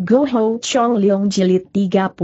Go Chong Leong Jilid 34.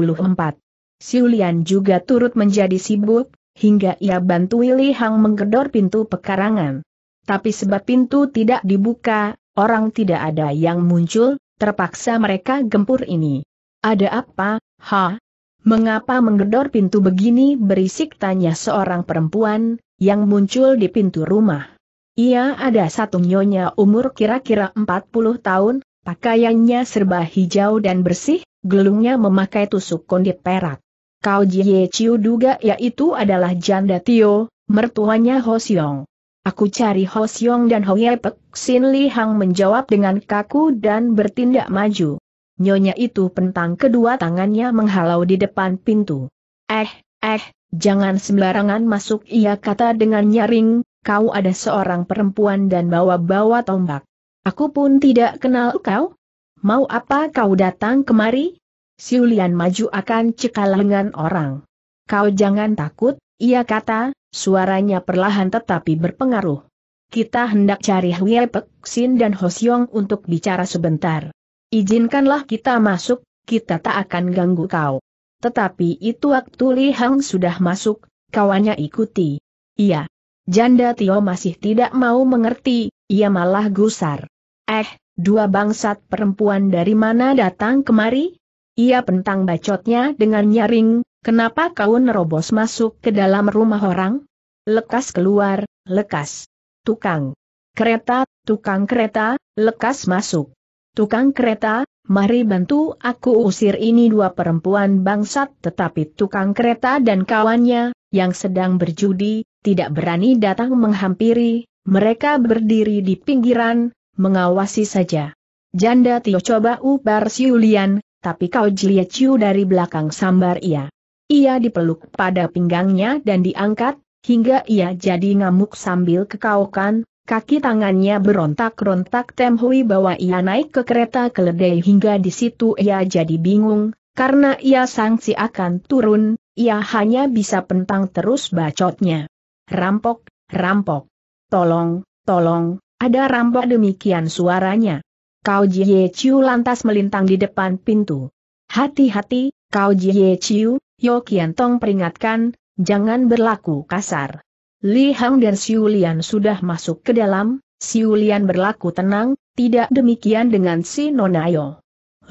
Siulian juga turut menjadi sibuk, hingga ia bantu Li Hang menggedor pintu pekarangan. Tapi sebab pintu tidak dibuka, orang tidak ada yang muncul, terpaksa mereka gempur ini. Ada apa, ha? Mengapa menggedor pintu begini berisik tanya seorang perempuan, yang muncul di pintu rumah. Ia ada satu nyonya umur kira-kira 40 tahun, Pakaiannya serba hijau dan bersih, gelungnya memakai tusuk kondit perak. Kau Jie Chiu duga yaitu adalah janda Tio, mertuanya Ho Xiong. Aku cari Ho Xiong dan Ho Yepek, Li Hang menjawab dengan kaku dan bertindak maju. Nyonya itu pentang kedua tangannya menghalau di depan pintu. Eh, eh, jangan sembarangan masuk ia kata dengan nyaring, kau ada seorang perempuan dan bawa-bawa tombak. Aku pun tidak kenal kau. Mau apa kau datang kemari? Siulian maju akan cekal lengan orang. Kau jangan takut, ia kata, suaranya perlahan tetapi berpengaruh. Kita hendak cari Hwie Pek Sin dan Hosyong untuk bicara sebentar. Izinkanlah kita masuk, kita tak akan ganggu kau. Tetapi itu waktu Li Hang sudah masuk, kawannya ikuti. Iya. Janda Tio masih tidak mau mengerti, ia malah gusar. Eh, dua bangsat perempuan dari mana datang kemari? Ia pentang bacotnya dengan nyaring, kenapa kau nerobos masuk ke dalam rumah orang? Lekas keluar, lekas. Tukang kereta, tukang kereta, lekas masuk. Tukang kereta, mari bantu aku usir ini dua perempuan bangsat tetapi tukang kereta dan kawannya, yang sedang berjudi, tidak berani datang menghampiri, mereka berdiri di pinggiran, mengawasi saja. Janda Tio coba ubar Siulian, tapi kau jelia Ciu dari belakang sambar ia. Ia dipeluk pada pinggangnya dan diangkat, hingga ia jadi ngamuk sambil kekaukan, kaki tangannya berontak-rontak Temhui bawa ia naik ke kereta keledai hingga di situ ia jadi bingung, karena ia sangsi akan turun, ia hanya bisa pentang terus bacotnya. Rampok, rampok. Tolong, tolong, ada rampok demikian suaranya. Kau Jie Chiu lantas melintang di depan pintu. Hati-hati, kau Jie Chiu, Yo Kian Tong peringatkan, jangan berlaku kasar. Li Hang dan Xiu Lian sudah masuk ke dalam, Xiu Lian berlaku tenang, tidak demikian dengan si Nonayo.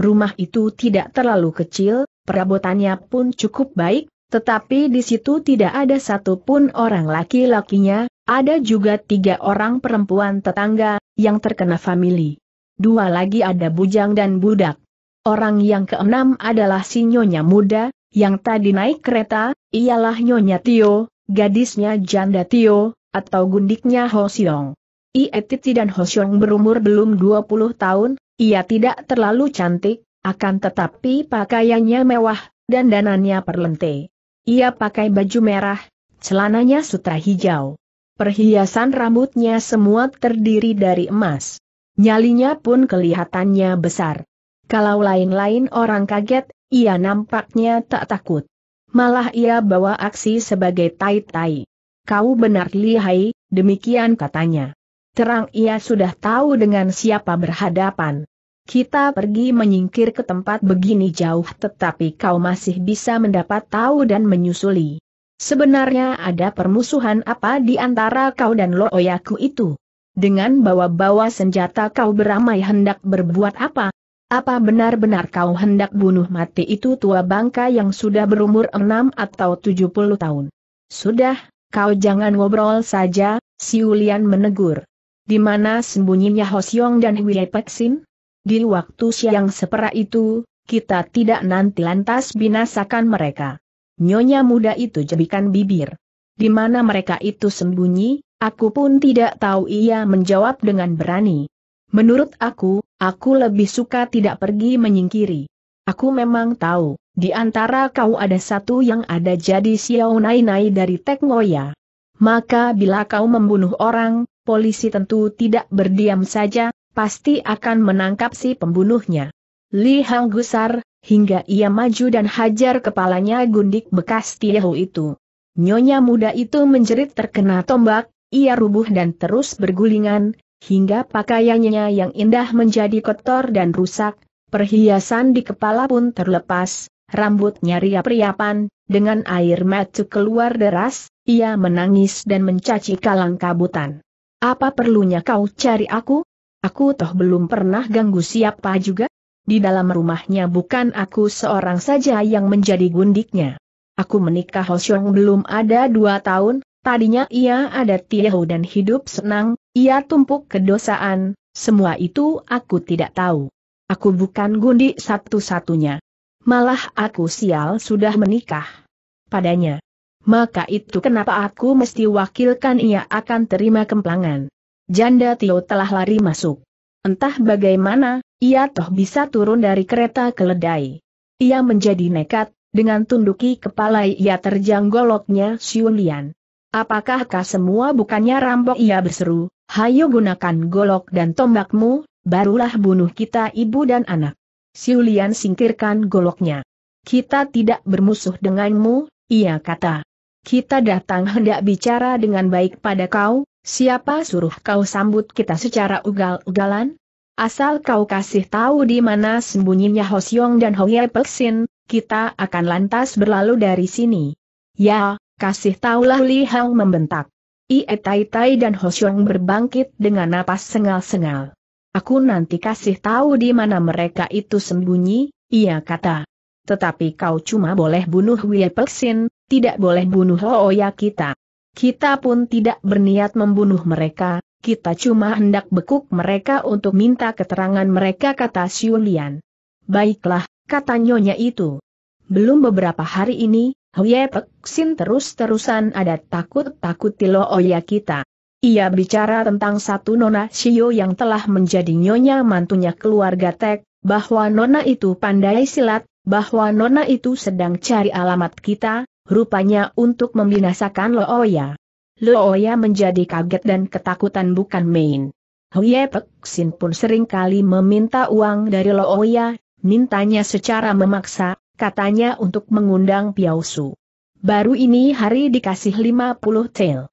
Rumah itu tidak terlalu kecil, perabotannya pun cukup baik, tetapi di situ tidak ada satupun orang laki-lakinya, ada juga tiga orang perempuan tetangga, yang terkena famili. Dua lagi ada bujang dan budak. Orang yang keenam adalah si nyonya muda, yang tadi naik kereta, ialah nyonya Tio, gadisnya janda Tio, atau gundiknya Ho Siong. Ietiti dan Ho Siong berumur belum 20 tahun, ia tidak terlalu cantik, akan tetapi pakaiannya mewah, dan danannya perlente. Ia pakai baju merah, celananya sutra hijau. Perhiasan rambutnya semua terdiri dari emas. Nyalinya pun kelihatannya besar. Kalau lain-lain orang kaget, ia nampaknya tak takut. Malah ia bawa aksi sebagai tai-tai. Kau benar lihai, demikian katanya. Terang ia sudah tahu dengan siapa berhadapan. Kita pergi menyingkir ke tempat begini jauh tetapi kau masih bisa mendapat tahu dan menyusuli. Sebenarnya ada permusuhan apa di antara kau dan Looyaku itu? Dengan bawa-bawa senjata kau beramai hendak berbuat apa? Apa benar-benar kau hendak bunuh mati itu tua bangka yang sudah berumur enam atau tujuh puluh tahun? Sudah, kau jangan ngobrol saja, si Siulian menegur. Di mana sembunyinya Hosyong dan Wei Peksin? Di waktu siang sepera itu, kita tidak nanti lantas binasakan mereka. Nyonya muda itu jebikan bibir. Di mana mereka itu sembunyi, aku pun tidak tahu ia menjawab dengan berani. Menurut aku, aku lebih suka tidak pergi menyingkiri. Aku memang tahu, di antara kau ada satu yang ada jadi Xiao Nai Nai dari Tek Ngoya. Maka bila kau membunuh orang, polisi tentu tidak berdiam saja, pasti akan menangkap si pembunuhnya. Li Hang Gusar, hingga ia maju dan hajar kepalanya gundik bekas Tiehu itu. Nyonya muda itu menjerit terkena tombak, ia rubuh dan terus bergulingan, hingga pakaiannya yang indah menjadi kotor dan rusak, perhiasan di kepala pun terlepas, rambutnya riap-riapan, dengan air mata keluar deras, ia menangis dan mencaci kalang kabutan. Apa perlunya kau cari aku? Aku toh belum pernah ganggu siapa juga? Di dalam rumahnya bukan aku seorang saja yang menjadi gundiknya. Aku menikah Hosyong belum ada dua tahun, tadinya ia ada tiahu dan hidup senang, ia tumpuk kedosaan, semua itu aku tidak tahu. Aku bukan gundik satu-satunya. Malah aku sial sudah menikah. Padanya. Maka itu kenapa aku mesti wakilkan ia akan terima kemplangan. Janda Tio telah lari masuk. Entah bagaimana, ia toh bisa turun dari kereta keledai. Ia menjadi nekat, dengan tunduki kepala ia terjang goloknya Siulian. Apakah kah semua bukannya rampok ia berseru, hayo gunakan golok dan tombakmu, barulah bunuh kita ibu dan anak. Siulian singkirkan goloknya. Kita tidak bermusuh denganmu, ia kata. Kita datang hendak bicara dengan baik pada kau, Siapa suruh kau sambut kita secara ugal-ugalan? Asal kau kasih tahu di mana sembunyinya Hosyong dan Ho Ye Peksin, kita akan lantas berlalu dari sini. Ya, kasih tahulah Li Hang membentak. Ie Tai Tai dan Hosyong berbangkit dengan napas sengal-sengal. Aku nanti kasih tahu di mana mereka itu sembunyi, ia kata. Tetapi kau cuma boleh bunuh Wei Peksin, tidak boleh bunuh Hoya kita. Kita pun tidak berniat membunuh mereka, kita cuma hendak bekuk mereka untuk minta keterangan mereka kata Siulian. Baiklah, kata nyonya itu. Belum beberapa hari ini, Huye Peksin terus-terusan ada takut-takut tilo oya kita. Ia bicara tentang satu nona Shio yang telah menjadi nyonya mantunya keluarga Tek, bahwa nona itu pandai silat, bahwa nona itu sedang cari alamat kita, rupanya untuk membinasakan Looya. Looya menjadi kaget dan ketakutan bukan main. Huye Peksin pun sering kali meminta uang dari Looya, mintanya secara memaksa, katanya untuk mengundang Piausu. Baru ini hari dikasih 50 tel.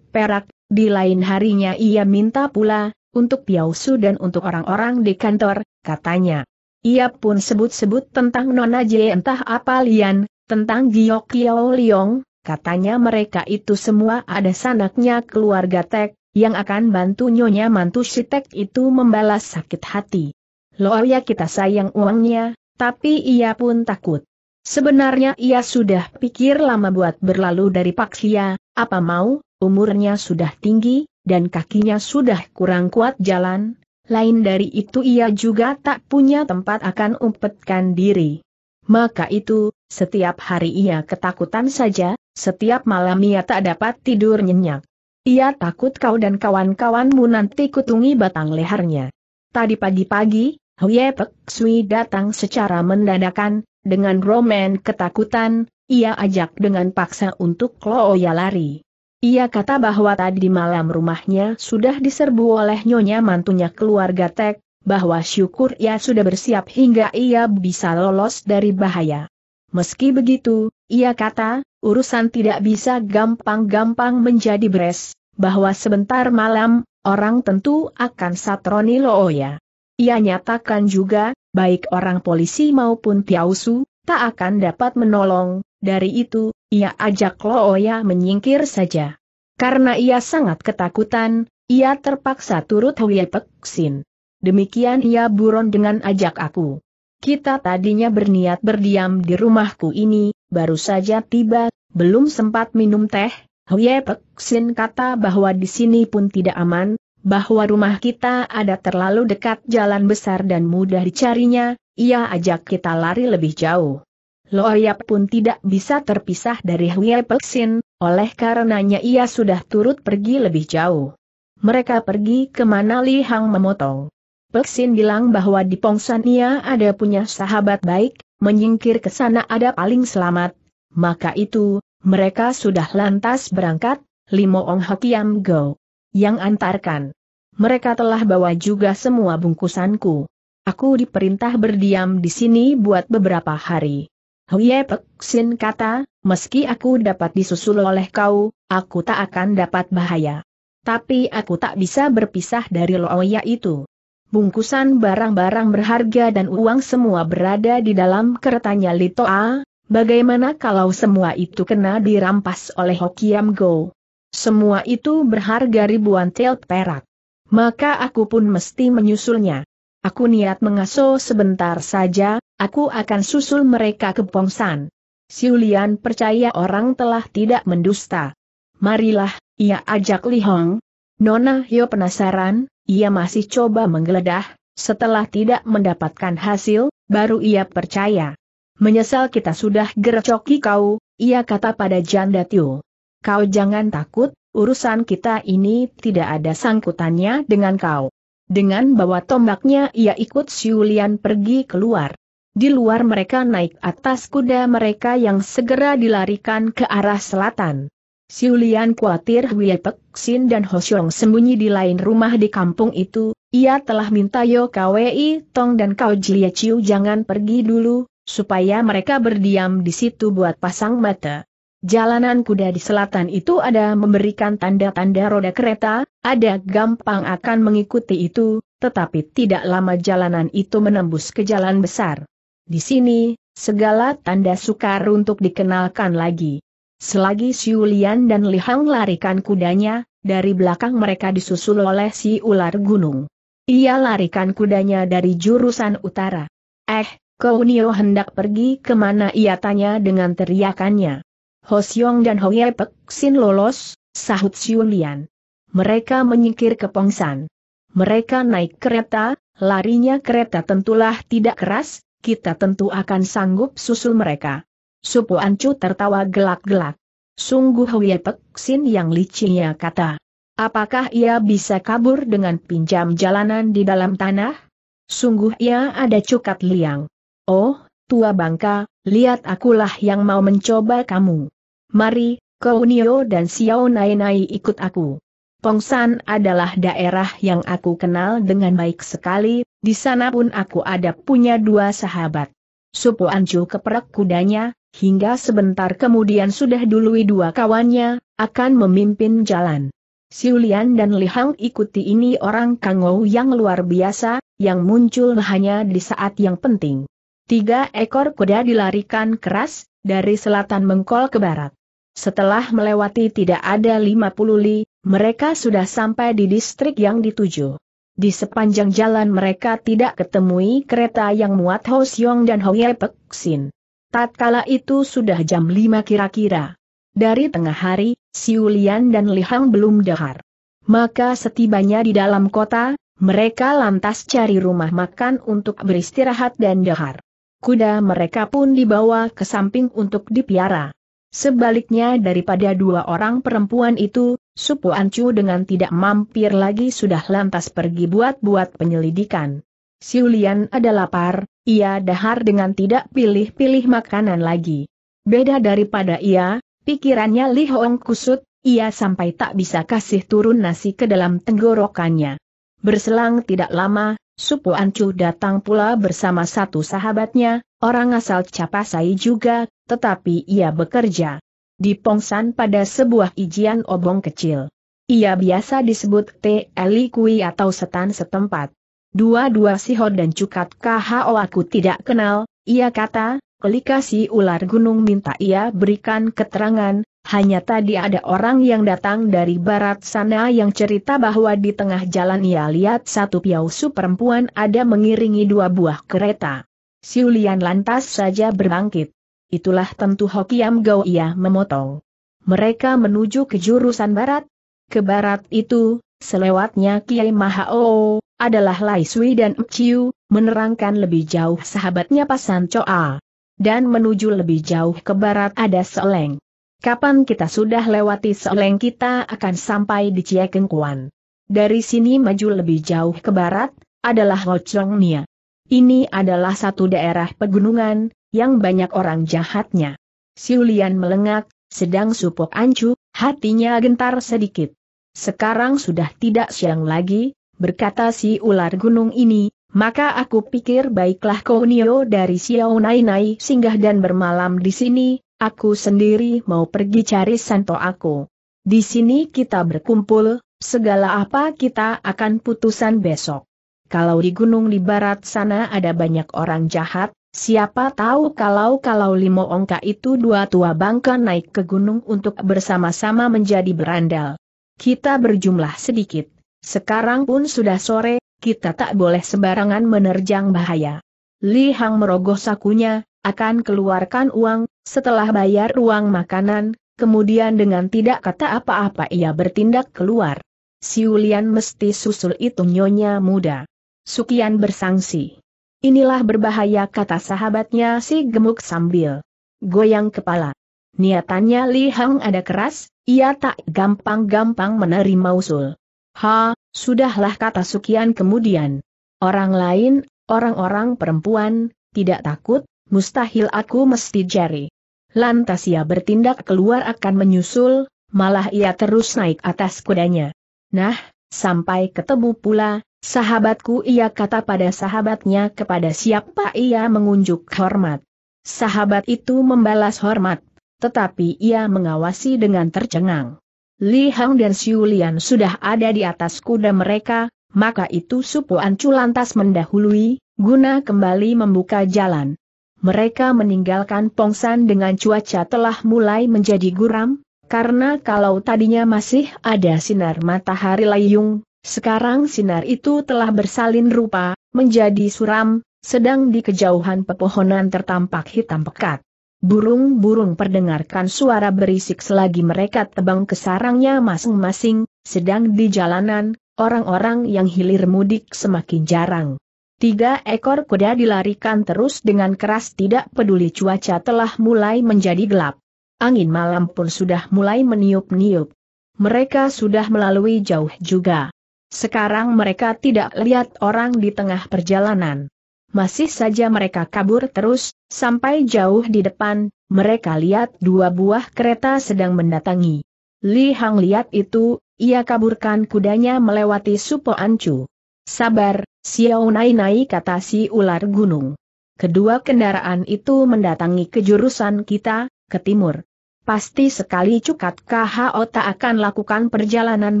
Perak, di lain harinya ia minta pula, untuk Piausu dan untuk orang-orang di kantor, katanya. Ia pun sebut-sebut tentang Nona J entah apa lian, tentang Giok Kiao Liong, katanya mereka itu semua ada sanaknya keluarga Tek, yang akan bantu nyonya mantu si Tek itu membalas sakit hati. Loya kita sayang uangnya, tapi ia pun takut. Sebenarnya ia sudah pikir lama buat berlalu dari Paksia, apa mau, umurnya sudah tinggi, dan kakinya sudah kurang kuat jalan, lain dari itu ia juga tak punya tempat akan umpetkan diri. Maka itu, setiap hari ia ketakutan saja, setiap malam ia tak dapat tidur nyenyak. Ia takut kau dan kawan-kawanmu nanti kutungi batang lehernya. Tadi pagi-pagi, Huye Pek Sui datang secara mendadakan, dengan romen ketakutan, ia ajak dengan paksa untuk Kloya lari. Ia kata bahwa tadi malam rumahnya sudah diserbu oleh nyonya mantunya keluarga Tek, bahwa syukur ia sudah bersiap hingga ia bisa lolos dari bahaya. Meski begitu, ia kata, urusan tidak bisa gampang-gampang menjadi beres, bahwa sebentar malam, orang tentu akan satroni Looya. Ia nyatakan juga, baik orang polisi maupun piausu, tak akan dapat menolong, dari itu, ia ajak Looya menyingkir saja. Karena ia sangat ketakutan, ia terpaksa turut Huye Peksin. Demikian ia buron dengan ajak aku. Kita tadinya berniat berdiam di rumahku ini, baru saja tiba, belum sempat minum teh, Huye Peksin kata bahwa di sini pun tidak aman, bahwa rumah kita ada terlalu dekat jalan besar dan mudah dicarinya, ia ajak kita lari lebih jauh. Loyap pun tidak bisa terpisah dari Huye Peksin, oleh karenanya ia sudah turut pergi lebih jauh. Mereka pergi kemana Li Hang memotong. Peksin bilang bahwa di Pongsania ada punya sahabat baik, menyingkir ke sana ada paling selamat. Maka itu, mereka sudah lantas berangkat, Limo Ong Hakiam Go. Yang antarkan. Mereka telah bawa juga semua bungkusanku. Aku diperintah berdiam di sini buat beberapa hari. Huye Peksin kata, meski aku dapat disusul oleh kau, aku tak akan dapat bahaya. Tapi aku tak bisa berpisah dari Loya itu bungkusan barang-barang berharga dan uang semua berada di dalam keretanya Litoa, bagaimana kalau semua itu kena dirampas oleh Hokiam Go? Semua itu berharga ribuan tel perak. Maka aku pun mesti menyusulnya. Aku niat mengaso sebentar saja, aku akan susul mereka ke Pongsan. Siulian percaya orang telah tidak mendusta. Marilah, ia ajak Li Hong. Nona Hyo penasaran, ia masih coba menggeledah, setelah tidak mendapatkan hasil, baru ia percaya. Menyesal kita sudah gerecoki kau, ia kata pada janda Tio. Kau jangan takut, urusan kita ini tidak ada sangkutannya dengan kau. Dengan bawa tombaknya ia ikut Siulian pergi keluar. Di luar mereka naik atas kuda mereka yang segera dilarikan ke arah selatan. Siulian khawatir Hwie Pek Sin dan Hosyong sembunyi di lain rumah di kampung itu, ia telah minta Yo Kwei Tong dan Kau Jia Chiu jangan pergi dulu, supaya mereka berdiam di situ buat pasang mata. Jalanan kuda di selatan itu ada memberikan tanda-tanda roda kereta, ada gampang akan mengikuti itu, tetapi tidak lama jalanan itu menembus ke jalan besar. Di sini, segala tanda sukar untuk dikenalkan lagi. Selagi Siulian dan Li Hang larikan kudanya, dari belakang mereka disusul oleh si ular gunung. Ia larikan kudanya dari jurusan utara. Eh, kau Nio hendak pergi kemana ia tanya dengan teriakannya. Hosyong dan Hoye sin lolos, sahut Siulian. Mereka menyingkir ke Pongsan. Mereka naik kereta, larinya kereta tentulah tidak keras, kita tentu akan sanggup susul mereka. Supu Ancu tertawa gelak-gelak. Sungguh Huye Sin yang licinnya kata. Apakah ia bisa kabur dengan pinjam jalanan di dalam tanah? Sungguh ia ada cukat liang. Oh, tua bangka, lihat akulah yang mau mencoba kamu. Mari, kau Nio dan Xiao Nai Nai ikut aku. Pongsan adalah daerah yang aku kenal dengan baik sekali, di sana pun aku ada punya dua sahabat. Supu Anju keperak kudanya, hingga sebentar kemudian sudah dului dua kawannya, akan memimpin jalan. Siulian dan Lihang ikuti ini orang kangou yang luar biasa, yang muncul hanya di saat yang penting. Tiga ekor kuda dilarikan keras, dari selatan mengkol ke barat. Setelah melewati tidak ada 50 li, mereka sudah sampai di distrik yang dituju. Di sepanjang jalan mereka tidak ketemui kereta yang muat Ho Xiong dan Ho Ye Sin. Tatkala itu sudah jam 5 kira-kira. Dari tengah hari, Siulian dan Lihang belum dahar. Maka setibanya di dalam kota, mereka lantas cari rumah makan untuk beristirahat dan dahar. Kuda mereka pun dibawa ke samping untuk dipiara. Sebaliknya daripada dua orang perempuan itu, Supu Ancu dengan tidak mampir lagi sudah lantas pergi buat-buat penyelidikan. Siulian ada lapar, ia dahar dengan tidak pilih-pilih makanan lagi. Beda daripada ia, pikirannya Li Hong kusut, ia sampai tak bisa kasih turun nasi ke dalam tenggorokannya. Berselang tidak lama, Supu Ancu datang pula bersama satu sahabatnya, orang asal Capasai juga, tetapi ia bekerja di Pongsan pada sebuah ijian obong kecil. Ia biasa disebut T. Kui atau setan setempat. Dua-dua Sihon dan Cukat KHO aku tidak kenal, ia kata, kelika ular gunung minta ia berikan keterangan, hanya tadi ada orang yang datang dari barat sana yang cerita bahwa di tengah jalan ia lihat satu piausu perempuan ada mengiringi dua buah kereta. Siulian lantas saja berbangkit. Itulah tentu Hokiam Gao ia memotong. Mereka menuju ke jurusan barat. Ke barat itu, selewatnya Kiai Mahao, oh adalah Lai Sui dan Mciu, menerangkan lebih jauh sahabatnya Pasan Choa. Dan menuju lebih jauh ke barat ada Seleng. Kapan kita sudah lewati Seleng kita akan sampai di Ciekengkuan. Dari sini maju lebih jauh ke barat, adalah Hochongnia. Ini adalah satu daerah pegunungan, yang banyak orang jahatnya. Siulian melengak, sedang supok ancu, hatinya gentar sedikit. Sekarang sudah tidak siang lagi, berkata si ular gunung ini, maka aku pikir baiklah kau dari Xiao Nai Nai singgah dan bermalam di sini, aku sendiri mau pergi cari santo aku. Di sini kita berkumpul, segala apa kita akan putusan besok. Kalau di gunung di barat sana ada banyak orang jahat, siapa tahu kalau-kalau limo ongka itu dua tua bangka naik ke gunung untuk bersama-sama menjadi berandal. Kita berjumlah sedikit. Sekarang pun sudah sore, kita tak boleh sembarangan menerjang bahaya. Li Hang merogoh sakunya, akan keluarkan uang, setelah bayar uang makanan, kemudian dengan tidak kata apa-apa ia bertindak keluar. Siulian mesti susul itu nyonya muda. Sukian bersangsi. Inilah berbahaya kata sahabatnya si gemuk sambil goyang kepala. Niatannya Li Hang ada keras, ia tak gampang-gampang menerima usul. Ha, sudahlah kata Sukian kemudian. Orang lain, orang-orang perempuan, tidak takut, mustahil aku mesti jari. Lantas ia bertindak keluar akan menyusul, malah ia terus naik atas kudanya. Nah, sampai ketemu pula, sahabatku ia kata pada sahabatnya kepada siapa ia mengunjuk hormat. Sahabat itu membalas hormat, tetapi ia mengawasi dengan tercengang. Li Hang dan Xiu Lian sudah ada di atas kuda mereka, maka itu Supo Ancu lantas mendahului, guna kembali membuka jalan. Mereka meninggalkan Pongsan dengan cuaca telah mulai menjadi guram, karena kalau tadinya masih ada sinar matahari layung, sekarang sinar itu telah bersalin rupa, menjadi suram, sedang di kejauhan pepohonan tertampak hitam pekat. Burung-burung perdengarkan suara berisik selagi mereka tebang ke sarangnya masing-masing, sedang di jalanan, orang-orang yang hilir mudik semakin jarang. Tiga ekor kuda dilarikan terus dengan keras tidak peduli cuaca telah mulai menjadi gelap. Angin malam pun sudah mulai meniup-niup. Mereka sudah melalui jauh juga. Sekarang mereka tidak lihat orang di tengah perjalanan masih saja mereka kabur terus, sampai jauh di depan, mereka lihat dua buah kereta sedang mendatangi. Li Hang lihat itu, ia kaburkan kudanya melewati Supo Ancu. Sabar, Xiao Nai Nai kata si ular gunung. Kedua kendaraan itu mendatangi kejurusan kita, ke timur. Pasti sekali Cukat KHO tak akan lakukan perjalanan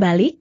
balik?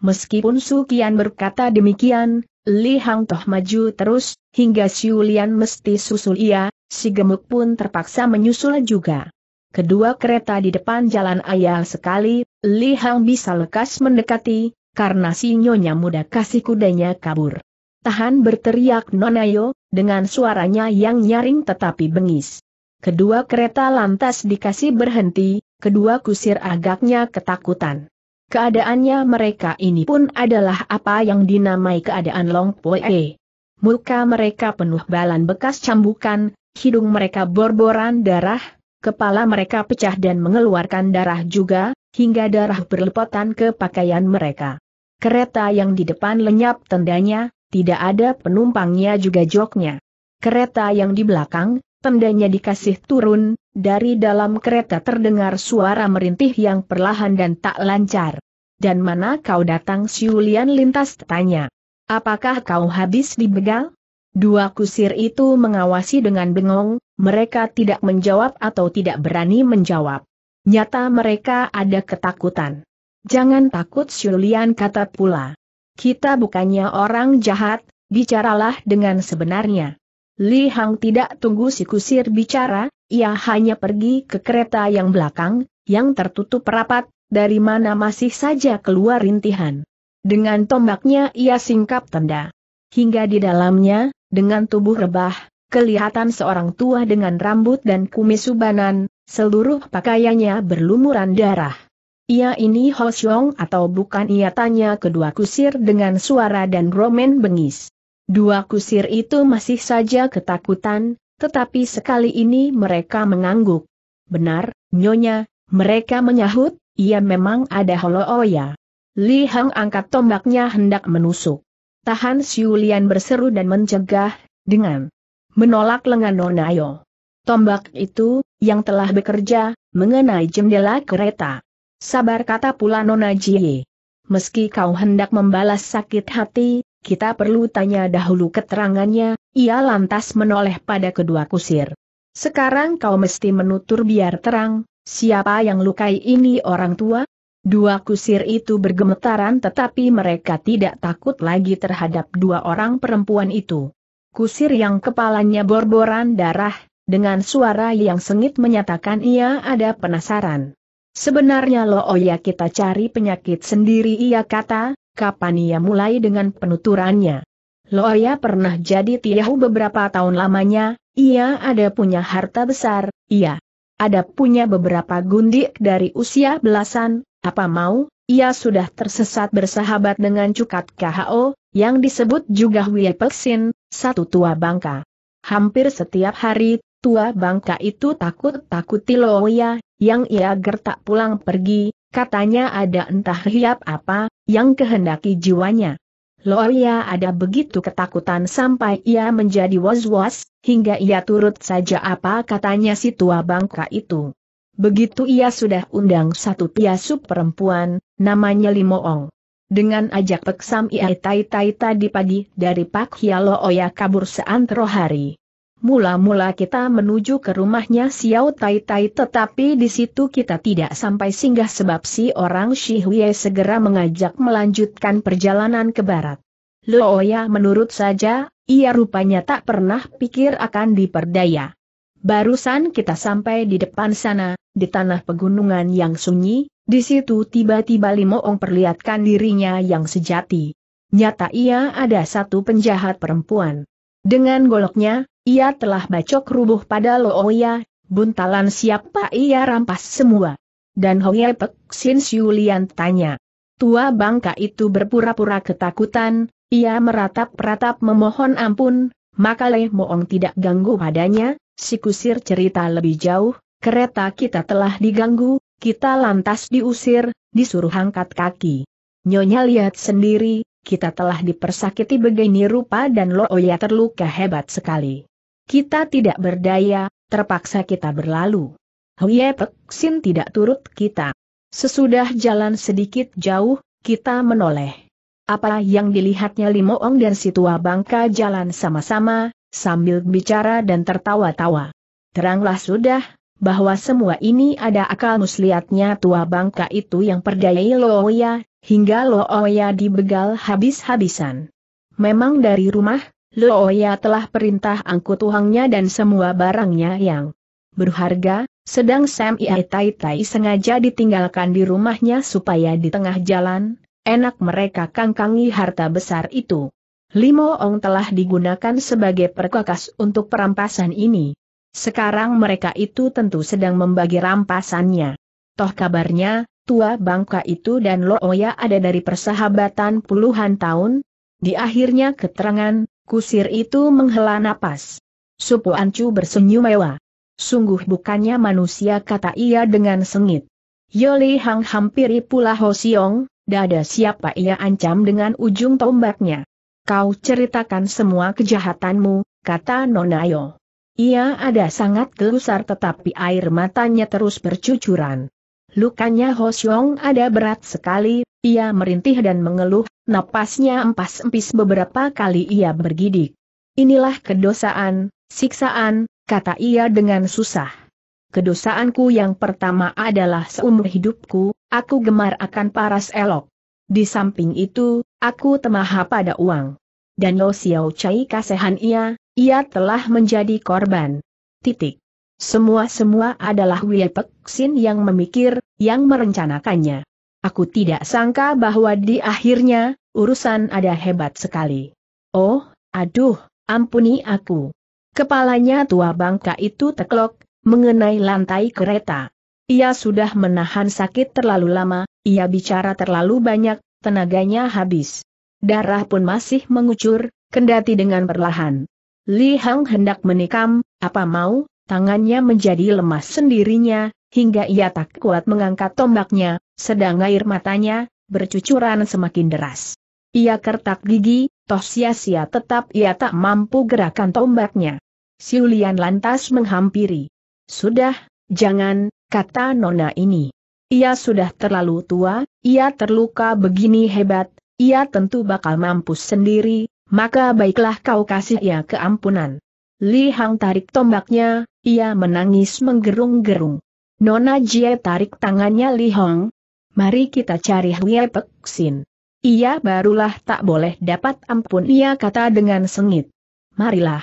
Meskipun Sukian berkata demikian, Li Hang Toh maju terus, hingga Xiu Lian mesti susul ia, si gemuk pun terpaksa menyusul juga. Kedua kereta di depan jalan ayah sekali, Li Hang bisa lekas mendekati, karena si nyonya muda kasih kudanya kabur. Tahan berteriak Nonayo, dengan suaranya yang nyaring tetapi bengis. Kedua kereta lantas dikasih berhenti, kedua kusir agaknya ketakutan. Keadaannya mereka ini pun adalah apa yang dinamai keadaan Long Poe. Muka mereka penuh balan bekas cambukan, hidung mereka borboran darah, kepala mereka pecah dan mengeluarkan darah juga, hingga darah berlepotan ke pakaian mereka. Kereta yang di depan lenyap tendanya, tidak ada penumpangnya juga joknya. Kereta yang di belakang, Pendanya dikasih turun, dari dalam kereta terdengar suara merintih yang perlahan dan tak lancar. Dan mana kau datang Siulian lintas tanya. Apakah kau habis dibegal? Dua kusir itu mengawasi dengan bengong, mereka tidak menjawab atau tidak berani menjawab. Nyata mereka ada ketakutan. Jangan takut Siulian kata pula. Kita bukannya orang jahat, bicaralah dengan sebenarnya. Li Hang tidak tunggu si kusir bicara, ia hanya pergi ke kereta yang belakang, yang tertutup rapat, dari mana masih saja keluar rintihan. Dengan tombaknya ia singkap tenda. Hingga di dalamnya, dengan tubuh rebah, kelihatan seorang tua dengan rambut dan kumis subanan, seluruh pakaiannya berlumuran darah. Ia ini Ho Xiong atau bukan ia tanya kedua kusir dengan suara dan romen bengis. Dua kusir itu masih saja ketakutan, tetapi sekali ini mereka mengangguk. Benar, Nyonya, mereka menyahut, ia memang ada holooya. Li Hang angkat tombaknya hendak menusuk. Tahan Siulian berseru dan mencegah, dengan menolak lengan Nonayo. Tombak itu, yang telah bekerja, mengenai jendela kereta. Sabar kata pula Nona Jie. Meski kau hendak membalas sakit hati, kita perlu tanya dahulu keterangannya, ia lantas menoleh pada kedua kusir. Sekarang kau mesti menutur biar terang, siapa yang lukai ini orang tua? Dua kusir itu bergemetaran tetapi mereka tidak takut lagi terhadap dua orang perempuan itu. Kusir yang kepalanya borboran darah, dengan suara yang sengit menyatakan ia ada penasaran. Sebenarnya lo ya kita cari penyakit sendiri ia kata, kapan ia mulai dengan penuturannya. Loya pernah jadi Tiahu beberapa tahun lamanya, ia ada punya harta besar, ia ada punya beberapa gundik dari usia belasan, apa mau, ia sudah tersesat bersahabat dengan Cukat KHO, yang disebut juga Wei satu tua bangka. Hampir setiap hari, tua bangka itu takut-takuti Loya, yang ia gertak pulang pergi, Katanya ada entah hiap apa, yang kehendaki jiwanya. Loya ada begitu ketakutan sampai ia menjadi was-was, hingga ia turut saja apa katanya si tua bangka itu. Begitu ia sudah undang satu piasu perempuan, namanya Limoong. Dengan ajak peksam ia tai-tai tadi pagi dari Pak Hialoya kabur seantero hari. Mula-mula kita menuju ke rumahnya Xiao Tai Tai tetapi di situ kita tidak sampai singgah sebab si orang Shi Shihuye segera mengajak melanjutkan perjalanan ke barat. Ya menurut saja, ia rupanya tak pernah pikir akan diperdaya. Barusan kita sampai di depan sana, di tanah pegunungan yang sunyi, di situ tiba-tiba Limoong perlihatkan dirinya yang sejati. Nyata ia ada satu penjahat perempuan. Dengan goloknya, ia telah bacok rubuh pada Looya, oh buntalan siapa ia rampas semua. Dan Hongye ya Pek Sin Siulian tanya. Tua bangka itu berpura-pura ketakutan, ia meratap-ratap memohon ampun, maka Leh Moong tidak ganggu padanya, si kusir cerita lebih jauh, kereta kita telah diganggu, kita lantas diusir, disuruh angkat kaki. Nyonya lihat sendiri, kita telah dipersakiti begini rupa dan Looya oh terluka hebat sekali kita tidak berdaya, terpaksa kita berlalu. Huye Pek Sin tidak turut kita. Sesudah jalan sedikit jauh, kita menoleh. Apa yang dilihatnya Limoong dan si tua bangka jalan sama-sama, sambil bicara dan tertawa-tawa. Teranglah sudah, bahwa semua ini ada akal muslihatnya tua bangka itu yang perdayai Looya, hingga Looya dibegal habis-habisan. Memang dari rumah, Looya oh telah perintah angkut uangnya dan semua barangnya yang berharga, sedang Sam Iai Tai Tai sengaja ditinggalkan di rumahnya supaya di tengah jalan, enak mereka kangkangi harta besar itu. Limo Ong telah digunakan sebagai perkakas untuk perampasan ini. Sekarang mereka itu tentu sedang membagi rampasannya. Toh kabarnya, tua bangka itu dan Looya ada dari persahabatan puluhan tahun. Di akhirnya keterangan, Kusir itu menghela napas. Supu Ancu bersenyum mewah. Sungguh bukannya manusia kata ia dengan sengit. Yoli Hang hampiri pula Ho Siong, dada siapa ia ancam dengan ujung tombaknya. Kau ceritakan semua kejahatanmu, kata Nonayo. Ia ada sangat gelusar tetapi air matanya terus bercucuran. Lukanya Ho Siong ada berat sekali, ia merintih dan mengeluh, napasnya empas-empis beberapa kali ia bergidik. Inilah kedosaan, siksaan, kata ia dengan susah. Kedosaanku yang pertama adalah seumur hidupku, aku gemar akan paras elok. Di samping itu, aku temaha pada uang. Dan Lo Xiao Chai kasehan ia, ia telah menjadi korban. Titik. Semua-semua adalah Wiepek Sin yang memikir, yang merencanakannya. Aku tidak sangka bahwa di akhirnya, urusan ada hebat sekali. Oh, aduh, ampuni aku. Kepalanya tua bangka itu teklok, mengenai lantai kereta. Ia sudah menahan sakit terlalu lama, ia bicara terlalu banyak, tenaganya habis. Darah pun masih mengucur, kendati dengan perlahan. Li Hang hendak menikam, apa mau, tangannya menjadi lemas sendirinya, hingga ia tak kuat mengangkat tombaknya, sedang air matanya, bercucuran semakin deras. Ia kertak gigi, toh sia-sia tetap ia tak mampu gerakan tombaknya. Siulian lantas menghampiri. Sudah, jangan, kata nona ini. Ia sudah terlalu tua, ia terluka begini hebat, ia tentu bakal mampus sendiri, maka baiklah kau kasih ia keampunan. Li Hang tarik tombaknya, ia menangis menggerung-gerung. Nona Jie tarik tangannya Li Hong. Mari kita cari Hwie Pek Sin. Ia barulah tak boleh dapat ampun ia kata dengan sengit. Marilah.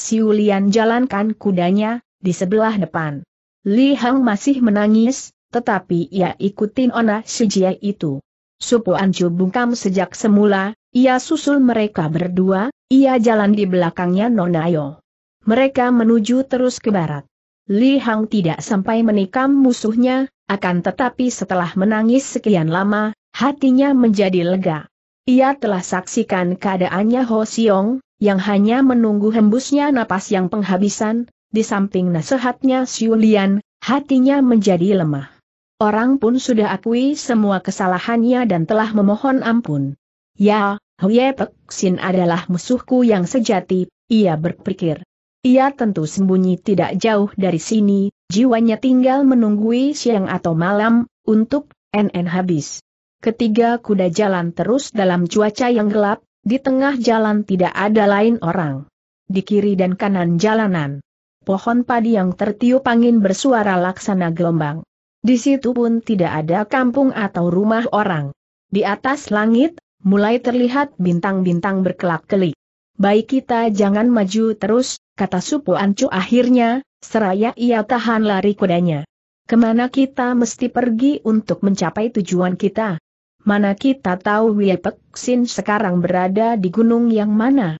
Siulian jalankan kudanya, di sebelah depan. Li Hong masih menangis, tetapi ia ikutin Ona Sujia itu. Supo Anju bungkam sejak semula, ia susul mereka berdua, ia jalan di belakangnya Nona Yo. Mereka menuju terus ke barat. Li Hang tidak sampai menikam musuhnya, akan tetapi setelah menangis sekian lama, hatinya menjadi lega. Ia telah saksikan keadaannya Ho Xiong, yang hanya menunggu hembusnya napas yang penghabisan, di samping nasihatnya Xiu Lian, hatinya menjadi lemah. Orang pun sudah akui semua kesalahannya dan telah memohon ampun. Ya, Huye Pek Sin adalah musuhku yang sejati, ia berpikir. Ia tentu sembunyi tidak jauh dari sini, jiwanya tinggal menunggui siang atau malam, untuk NN habis. Ketiga kuda jalan terus dalam cuaca yang gelap, di tengah jalan tidak ada lain orang. Di kiri dan kanan jalanan. Pohon padi yang tertiup angin bersuara laksana gelombang. Di situ pun tidak ada kampung atau rumah orang. Di atas langit, mulai terlihat bintang-bintang berkelap kelik Baik kita jangan maju terus, kata Supo Ancu akhirnya, seraya ia tahan lari kudanya. Kemana kita mesti pergi untuk mencapai tujuan kita? Mana kita tahu Wiepek Sin sekarang berada di gunung yang mana?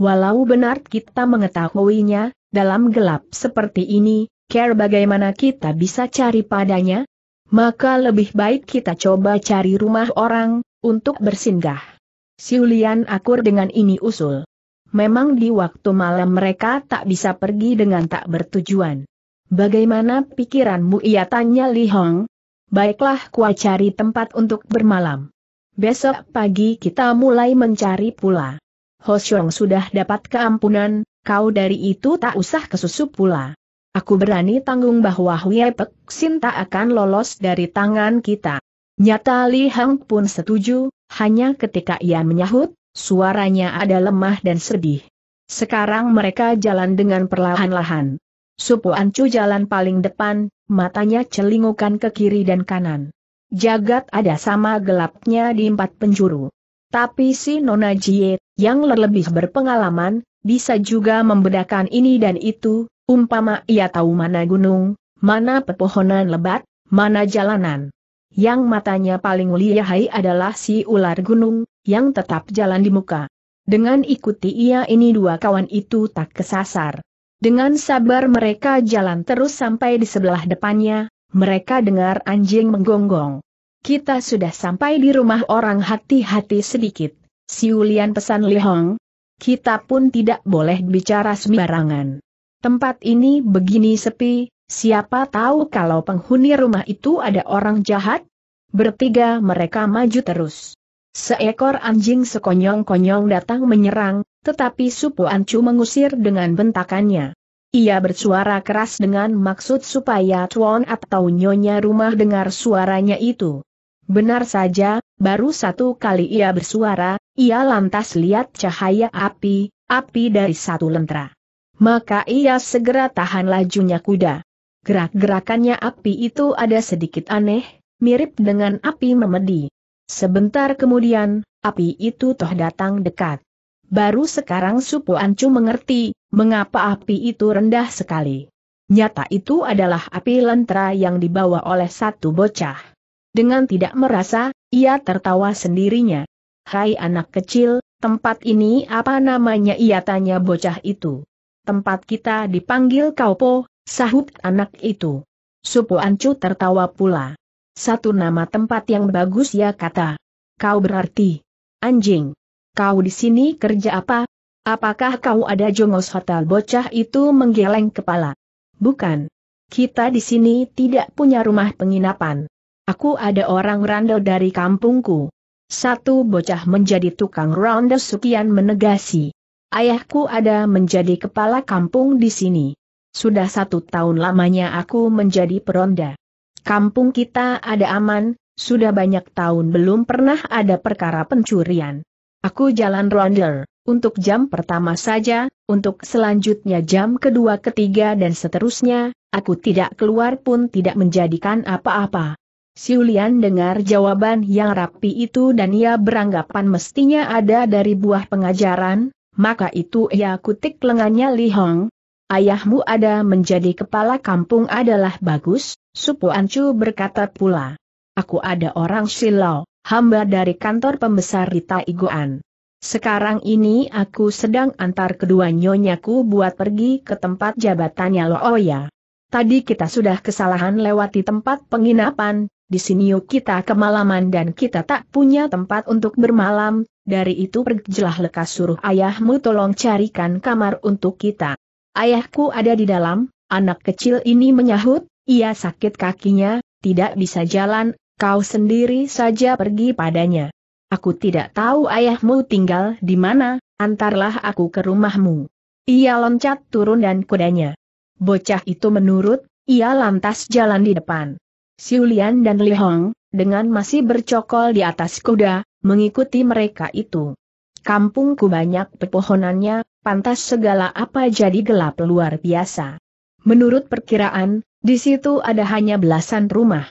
Walau benar kita mengetahuinya, dalam gelap seperti ini, care bagaimana kita bisa cari padanya? Maka lebih baik kita coba cari rumah orang, untuk bersinggah. Siulian akur dengan ini usul memang di waktu malam mereka tak bisa pergi dengan tak bertujuan. Bagaimana pikiranmu ia tanya Li Hong? Baiklah kuah cari tempat untuk bermalam. Besok pagi kita mulai mencari pula. Xiong sudah dapat keampunan, kau dari itu tak usah kesusup pula. Aku berani tanggung bahwa Huye Pek Sin tak akan lolos dari tangan kita. Nyata Li Hong pun setuju, hanya ketika ia menyahut, Suaranya ada lemah dan sedih. Sekarang mereka jalan dengan perlahan-lahan. Supo Ancu jalan paling depan, matanya celingukan ke kiri dan kanan. Jagat ada sama gelapnya di empat penjuru. Tapi si Nona Jie, yang lebih berpengalaman, bisa juga membedakan ini dan itu, umpama ia tahu mana gunung, mana pepohonan lebat, mana jalanan. Yang matanya paling lihai adalah si ular gunung, yang tetap jalan di muka. Dengan ikuti ia ini dua kawan itu tak kesasar. Dengan sabar mereka jalan terus sampai di sebelah depannya, mereka dengar anjing menggonggong. Kita sudah sampai di rumah orang hati-hati sedikit, siulian pesan Li Hong. Kita pun tidak boleh bicara sembarangan. Tempat ini begini sepi, siapa tahu kalau penghuni rumah itu ada orang jahat? Bertiga mereka maju terus. Seekor anjing sekonyong-konyong datang menyerang, tetapi Supu Ancu mengusir dengan bentakannya. Ia bersuara keras dengan maksud supaya tuan atau nyonya rumah dengar suaranya itu. Benar saja, baru satu kali ia bersuara, ia lantas lihat cahaya api, api dari satu lentera. Maka ia segera tahan lajunya kuda. Gerak-gerakannya api itu ada sedikit aneh, mirip dengan api memedih. Sebentar kemudian, api itu toh datang dekat. Baru sekarang Supo Ancu mengerti, mengapa api itu rendah sekali. Nyata itu adalah api lentera yang dibawa oleh satu bocah. Dengan tidak merasa, ia tertawa sendirinya. Hai anak kecil, tempat ini apa namanya ia tanya bocah itu. Tempat kita dipanggil Kaupo, sahut anak itu. Supo Ancu tertawa pula. Satu nama tempat yang bagus ya kata. Kau berarti. Anjing. Kau di sini kerja apa? Apakah kau ada jongos hotel bocah itu menggeleng kepala? Bukan. Kita di sini tidak punya rumah penginapan. Aku ada orang randel dari kampungku. Satu bocah menjadi tukang ronde Sukian menegasi. Ayahku ada menjadi kepala kampung di sini. Sudah satu tahun lamanya aku menjadi peronda. Kampung kita ada aman, sudah banyak tahun belum pernah ada perkara pencurian. Aku jalan ronde, untuk jam pertama saja, untuk selanjutnya jam kedua ketiga dan seterusnya, aku tidak keluar pun tidak menjadikan apa-apa. Siulian dengar jawaban yang rapi itu dan ia beranggapan mestinya ada dari buah pengajaran, maka itu ia kutik lengannya Li Hong, ayahmu ada menjadi kepala kampung adalah bagus, Supo Ancu berkata pula. Aku ada orang Silau, hamba dari kantor pembesar Rita Igoan. Sekarang ini aku sedang antar kedua nyonyaku buat pergi ke tempat jabatannya Looya. Tadi kita sudah kesalahan lewati tempat penginapan, di sini yuk kita kemalaman dan kita tak punya tempat untuk bermalam, dari itu pergilah lekas suruh ayahmu tolong carikan kamar untuk kita. Ayahku ada di dalam, anak kecil ini menyahut, ia sakit kakinya, tidak bisa jalan, kau sendiri saja pergi padanya. Aku tidak tahu ayahmu tinggal di mana, antarlah aku ke rumahmu. Ia loncat turun dan kudanya. Bocah itu menurut, ia lantas jalan di depan. Siulian dan Li Hong, dengan masih bercokol di atas kuda, mengikuti mereka itu. Kampungku banyak pepohonannya, pantas segala apa jadi gelap luar biasa. Menurut perkiraan, di situ ada hanya belasan rumah.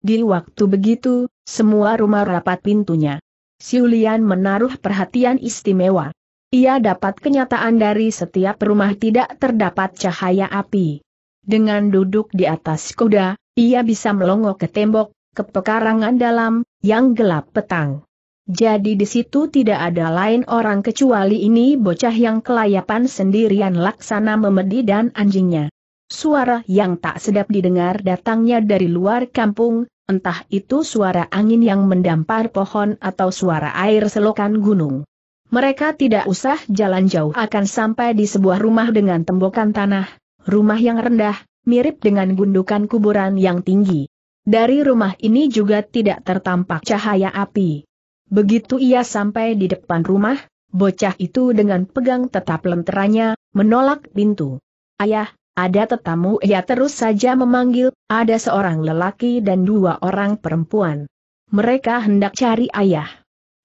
Di waktu begitu, semua rumah rapat pintunya. Siulian menaruh perhatian istimewa. Ia dapat kenyataan dari setiap rumah tidak terdapat cahaya api. Dengan duduk di atas kuda, ia bisa melongo ke tembok, ke pekarangan dalam, yang gelap petang. Jadi di situ tidak ada lain orang kecuali ini bocah yang kelayapan sendirian laksana memedi dan anjingnya. Suara yang tak sedap didengar datangnya dari luar kampung, entah itu suara angin yang mendampar pohon atau suara air selokan gunung. Mereka tidak usah jalan jauh akan sampai di sebuah rumah dengan tembokan tanah, rumah yang rendah, mirip dengan gundukan kuburan yang tinggi. Dari rumah ini juga tidak tertampak cahaya api. Begitu ia sampai di depan rumah, bocah itu dengan pegang tetap lenteranya, menolak pintu. Ayah, ada tetamu ia terus saja memanggil, ada seorang lelaki dan dua orang perempuan. Mereka hendak cari ayah.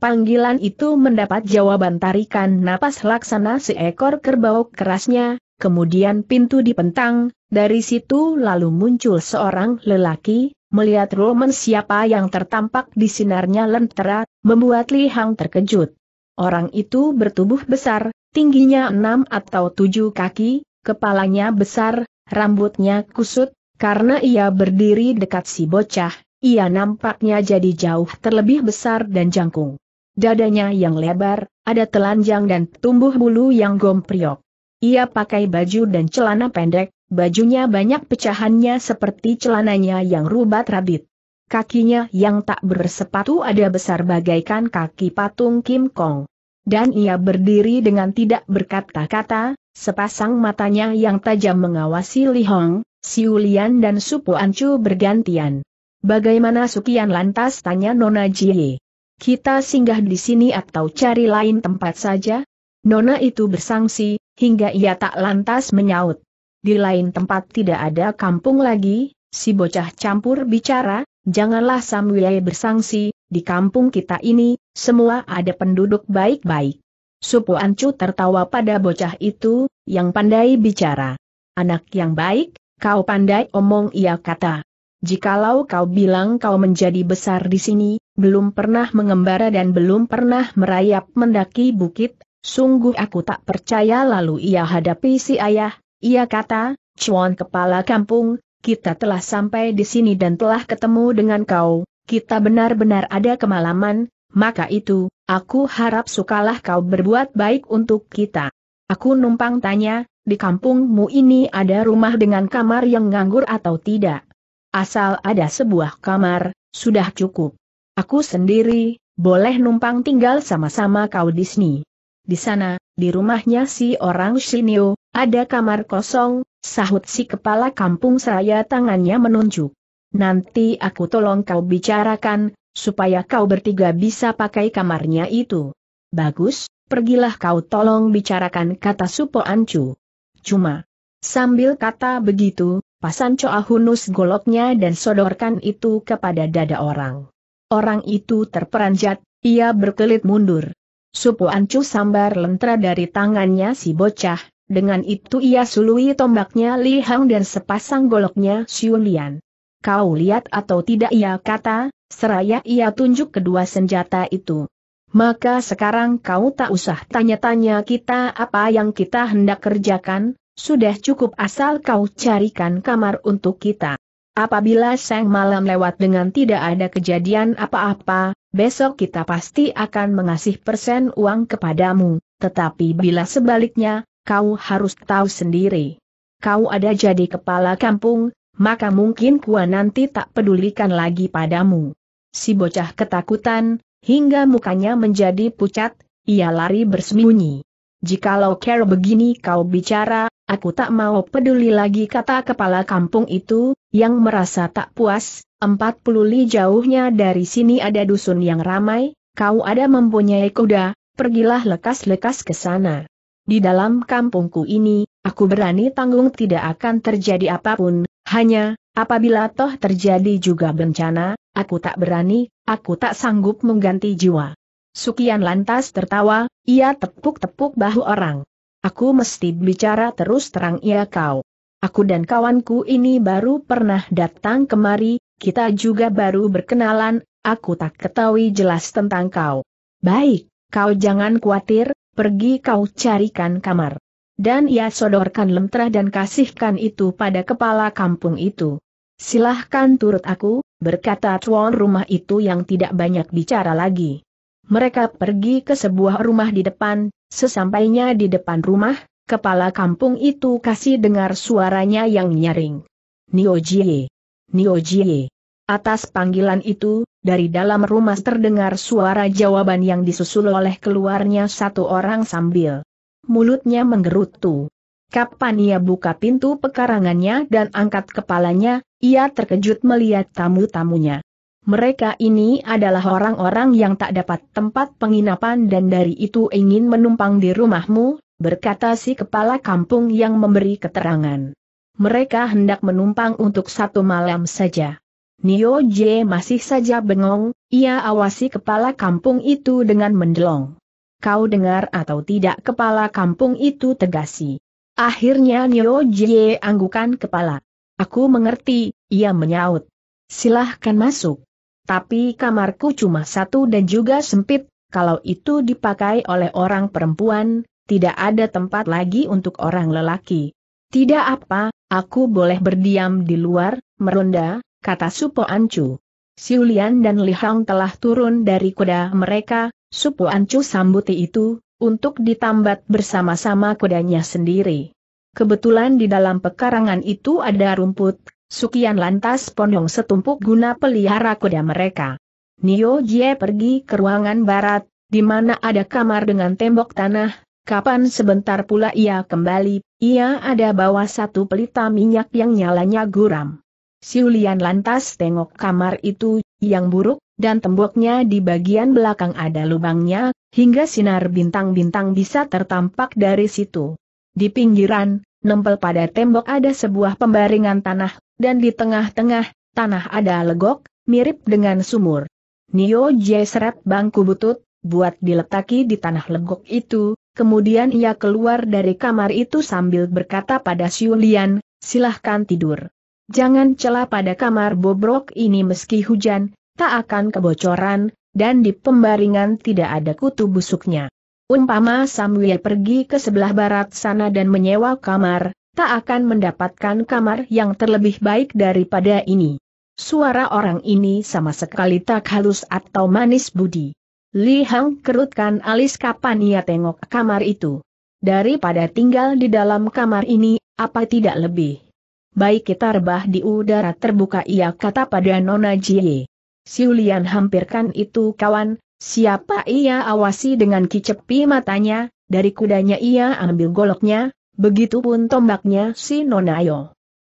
Panggilan itu mendapat jawaban tarikan napas laksana seekor kerbau kerasnya, kemudian pintu dipentang, dari situ lalu muncul seorang lelaki, Melihat Roman siapa yang tertampak di sinarnya lentera, membuat Li Hang terkejut. Orang itu bertubuh besar, tingginya enam atau tujuh kaki, kepalanya besar, rambutnya kusut, karena ia berdiri dekat si bocah, ia nampaknya jadi jauh terlebih besar dan jangkung. Dadanya yang lebar, ada telanjang dan tumbuh bulu yang gompriok. Ia pakai baju dan celana pendek, Bajunya banyak pecahannya seperti celananya yang rubat rabit. Kakinya yang tak bersepatu ada besar bagaikan kaki patung Kim Kong. Dan ia berdiri dengan tidak berkata-kata, sepasang matanya yang tajam mengawasi Li Hong, Siulian dan Supo Ancu bergantian. Bagaimana Sukian lantas tanya Nona Jie. Kita singgah di sini atau cari lain tempat saja? Nona itu bersangsi, hingga ia tak lantas menyaut di lain tempat tidak ada kampung lagi, si bocah campur bicara, janganlah Samuel bersangsi, di kampung kita ini, semua ada penduduk baik-baik. Supu Ancu tertawa pada bocah itu, yang pandai bicara. Anak yang baik, kau pandai omong ia kata. Jikalau kau bilang kau menjadi besar di sini, belum pernah mengembara dan belum pernah merayap mendaki bukit, sungguh aku tak percaya lalu ia hadapi si ayah, ia kata, Cuan Kepala Kampung, kita telah sampai di sini dan telah ketemu dengan kau, kita benar-benar ada kemalaman, maka itu, aku harap sukalah kau berbuat baik untuk kita. Aku numpang tanya, di kampungmu ini ada rumah dengan kamar yang nganggur atau tidak? Asal ada sebuah kamar, sudah cukup. Aku sendiri, boleh numpang tinggal sama-sama kau di sini. Di sana, di rumahnya si orang Shinio, ada kamar kosong, sahut si kepala kampung seraya tangannya menunjuk. Nanti aku tolong kau bicarakan, supaya kau bertiga bisa pakai kamarnya itu. Bagus, pergilah kau tolong bicarakan kata Supo Ancu. Cuma, sambil kata begitu, pasan coa Hunus goloknya dan sodorkan itu kepada dada orang. Orang itu terperanjat, ia berkelit mundur. Supo Ancu sambar lentera dari tangannya si bocah, dengan itu ia sului tombaknya Li Hang dan sepasang goloknya Xiu Lian. Kau lihat atau tidak ia kata, seraya ia tunjuk kedua senjata itu. Maka sekarang kau tak usah tanya-tanya kita apa yang kita hendak kerjakan, sudah cukup asal kau carikan kamar untuk kita. Apabila sang malam lewat dengan tidak ada kejadian apa-apa, besok kita pasti akan mengasih persen uang kepadamu, tetapi bila sebaliknya, kau harus tahu sendiri. Kau ada jadi kepala kampung, maka mungkin gua nanti tak pedulikan lagi padamu. Si bocah ketakutan, hingga mukanya menjadi pucat, ia lari bersembunyi. Jikalau care begini kau bicara, aku tak mau peduli lagi kata kepala kampung itu, yang merasa tak puas, empat puluh li jauhnya dari sini ada dusun yang ramai, kau ada mempunyai kuda, pergilah lekas-lekas ke sana. Di dalam kampungku ini, aku berani tanggung tidak akan terjadi apapun, hanya, apabila toh terjadi juga bencana, aku tak berani, aku tak sanggup mengganti jiwa. Sukian lantas tertawa, ia tepuk-tepuk bahu orang. Aku mesti bicara terus terang ia ya kau. Aku dan kawanku ini baru pernah datang kemari, kita juga baru berkenalan, aku tak ketahui jelas tentang kau. Baik, kau jangan khawatir, pergi kau carikan kamar. Dan ia sodorkan lemtrah dan kasihkan itu pada kepala kampung itu. Silahkan turut aku, berkata tuan rumah itu yang tidak banyak bicara lagi. Mereka pergi ke sebuah rumah di depan, sesampainya di depan rumah, kepala kampung itu kasih dengar suaranya yang nyaring. Niojie. Niojie. Atas panggilan itu, dari dalam rumah terdengar suara jawaban yang disusul oleh keluarnya satu orang sambil mulutnya menggerutu. Kapan ia buka pintu pekarangannya dan angkat kepalanya, ia terkejut melihat tamu-tamunya. Mereka ini adalah orang-orang yang tak dapat tempat penginapan dan dari itu ingin menumpang di rumahmu, berkata si kepala kampung yang memberi keterangan. Mereka hendak menumpang untuk satu malam saja. Nio J masih saja bengong, ia awasi kepala kampung itu dengan mendelong. Kau dengar atau tidak kepala kampung itu tegasi. Akhirnya Nio J anggukan kepala. Aku mengerti, ia menyaut. Silahkan masuk. Tapi kamarku cuma satu dan juga sempit, kalau itu dipakai oleh orang perempuan, tidak ada tempat lagi untuk orang lelaki. Tidak apa, aku boleh berdiam di luar, meronda, kata Supo Ancu. Siulian dan Lihang telah turun dari kuda mereka, Supo Ancu sambuti itu, untuk ditambat bersama-sama kudanya sendiri. Kebetulan di dalam pekarangan itu ada rumput, Sukian lantas ponong setumpuk guna pelihara kuda mereka. Nio Jie pergi ke ruangan barat, di mana ada kamar dengan tembok tanah, kapan sebentar pula ia kembali, ia ada bawa satu pelita minyak yang nyalanya guram. Siulian lantas tengok kamar itu, yang buruk, dan temboknya di bagian belakang ada lubangnya, hingga sinar bintang-bintang bisa tertampak dari situ. Di pinggiran, nempel pada tembok ada sebuah pembaringan tanah, dan di tengah-tengah, tanah ada legok, mirip dengan sumur. Nio Jesret bangku butut, buat diletaki di tanah legok itu, kemudian ia keluar dari kamar itu sambil berkata pada Siulian, silahkan tidur. Jangan celah pada kamar bobrok ini meski hujan, tak akan kebocoran, dan di pembaringan tidak ada kutu busuknya. Umpama Samwe pergi ke sebelah barat sana dan menyewa kamar, tak akan mendapatkan kamar yang terlebih baik daripada ini. Suara orang ini sama sekali tak halus atau manis budi. Li Hang kerutkan alis kapan ia tengok kamar itu. Daripada tinggal di dalam kamar ini, apa tidak lebih baik kita rebah di udara terbuka ia kata pada Nona Jie. Siulian hampirkan itu kawan, siapa ia awasi dengan kicepi matanya, dari kudanya ia ambil goloknya, begitupun tombaknya si Nona Nonayo.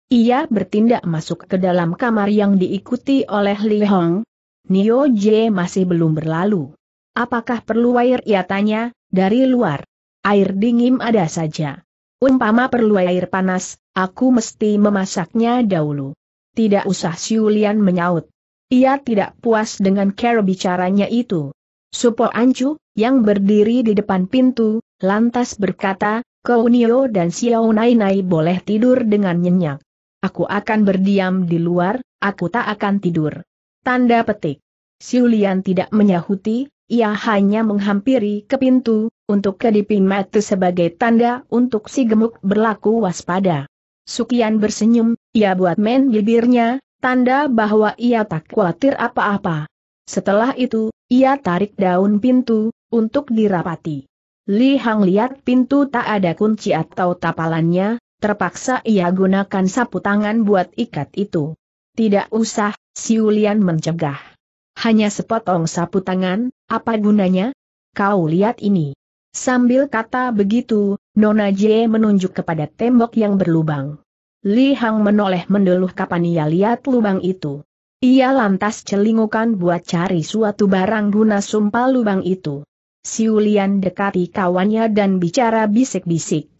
Ia bertindak masuk ke dalam kamar yang diikuti oleh Li Hong. Nio Jie masih belum berlalu. Apakah perlu air ia tanya, dari luar. Air dingin ada saja. Umpama perlu air panas, aku mesti memasaknya dahulu. Tidak usah Siulian menyaut. Ia tidak puas dengan cara bicaranya itu. Supo Anju, yang berdiri di depan pintu, lantas berkata, Kau Nio dan Xiao Nai Nai boleh tidur dengan nyenyak. Aku akan berdiam di luar, aku tak akan tidur. Tanda petik. Siulian tidak menyahuti, ia hanya menghampiri ke pintu, untuk kedipi mata sebagai tanda untuk si gemuk berlaku waspada. Sukian bersenyum, ia buat men bibirnya, tanda bahwa ia tak khawatir apa-apa. Setelah itu, ia tarik daun pintu, untuk dirapati. Li Hang lihat pintu tak ada kunci atau tapalannya, terpaksa ia gunakan sapu tangan buat ikat itu. Tidak usah, si Ulian mencegah. Hanya sepotong sapu tangan, apa gunanya? Kau lihat ini. Sambil kata begitu, Nona Jie menunjuk kepada tembok yang berlubang. Li Hang menoleh mendeluh kapan ia lihat lubang itu. Ia lantas celingukan buat cari suatu barang guna sumpah lubang itu. Siulian dekati kawannya dan bicara bisik-bisik.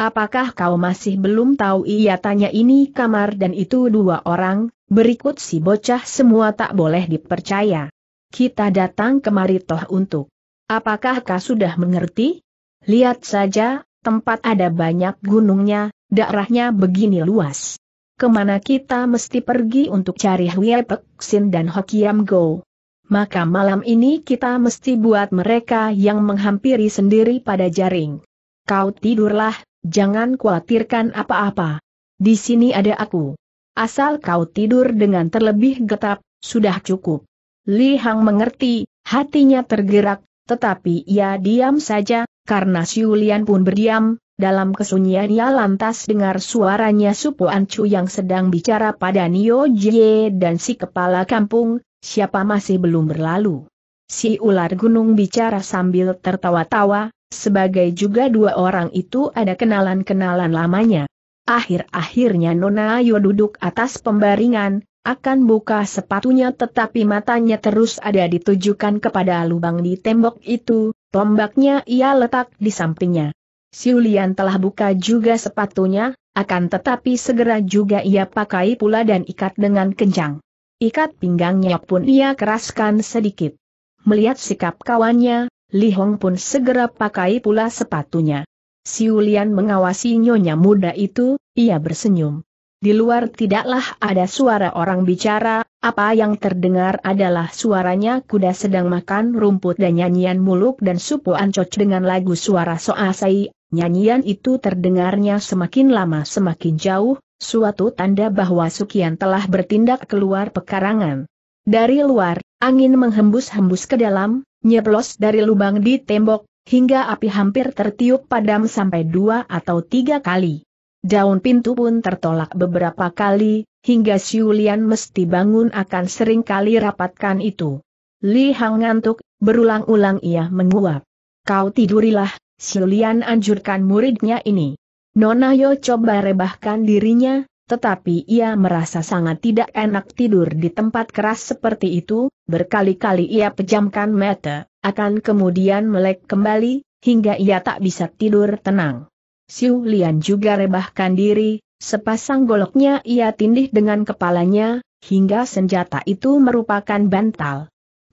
Apakah kau masih belum tahu ia tanya ini kamar dan itu dua orang, berikut si bocah semua tak boleh dipercaya. Kita datang kemari toh untuk Apakah kau sudah mengerti? Lihat saja, tempat ada banyak gunungnya, daerahnya begini luas. Kemana kita mesti pergi untuk cari Hwie Sin dan Hokiam Go? Maka malam ini kita mesti buat mereka yang menghampiri sendiri pada jaring. Kau tidurlah, jangan khawatirkan apa-apa. Di sini ada aku. Asal kau tidur dengan terlebih getap, sudah cukup. Li Hang mengerti, hatinya tergerak, tetapi ia diam saja, karena Siulian pun berdiam, dalam kesunyian ia lantas dengar suaranya Supo Ancu yang sedang bicara pada Nio Jie dan si kepala kampung, siapa masih belum berlalu. Si ular gunung bicara sambil tertawa-tawa, sebagai juga dua orang itu ada kenalan-kenalan lamanya. Akhir-akhirnya Nona Ayo duduk atas pembaringan, akan buka sepatunya tetapi matanya terus ada ditujukan kepada lubang di tembok itu, tombaknya ia letak di sampingnya. Siulian telah buka juga sepatunya, akan tetapi segera juga ia pakai pula dan ikat dengan kencang. Ikat pinggangnya pun ia keraskan sedikit. Melihat sikap kawannya, Li Hong pun segera pakai pula sepatunya. Siulian mengawasi nyonya muda itu, ia bersenyum. Di luar tidaklah ada suara orang bicara, apa yang terdengar adalah suaranya kuda sedang makan rumput dan nyanyian muluk dan supu ancoc dengan lagu suara soasai, nyanyian itu terdengarnya semakin lama semakin jauh, suatu tanda bahwa Sukian telah bertindak keluar pekarangan. Dari luar, angin menghembus-hembus ke dalam, nyeplos dari lubang di tembok, hingga api hampir tertiup padam sampai dua atau tiga kali. Daun pintu pun tertolak beberapa kali, hingga Siulian mesti bangun akan sering kali rapatkan itu. Li Hang ngantuk, berulang-ulang ia menguap. Kau tidurilah, Siulian anjurkan muridnya ini. Nona Yo coba rebahkan dirinya, tetapi ia merasa sangat tidak enak tidur di tempat keras seperti itu, berkali-kali ia pejamkan mata, akan kemudian melek kembali, hingga ia tak bisa tidur tenang. Siu Lian juga rebahkan diri, sepasang goloknya ia tindih dengan kepalanya, hingga senjata itu merupakan bantal.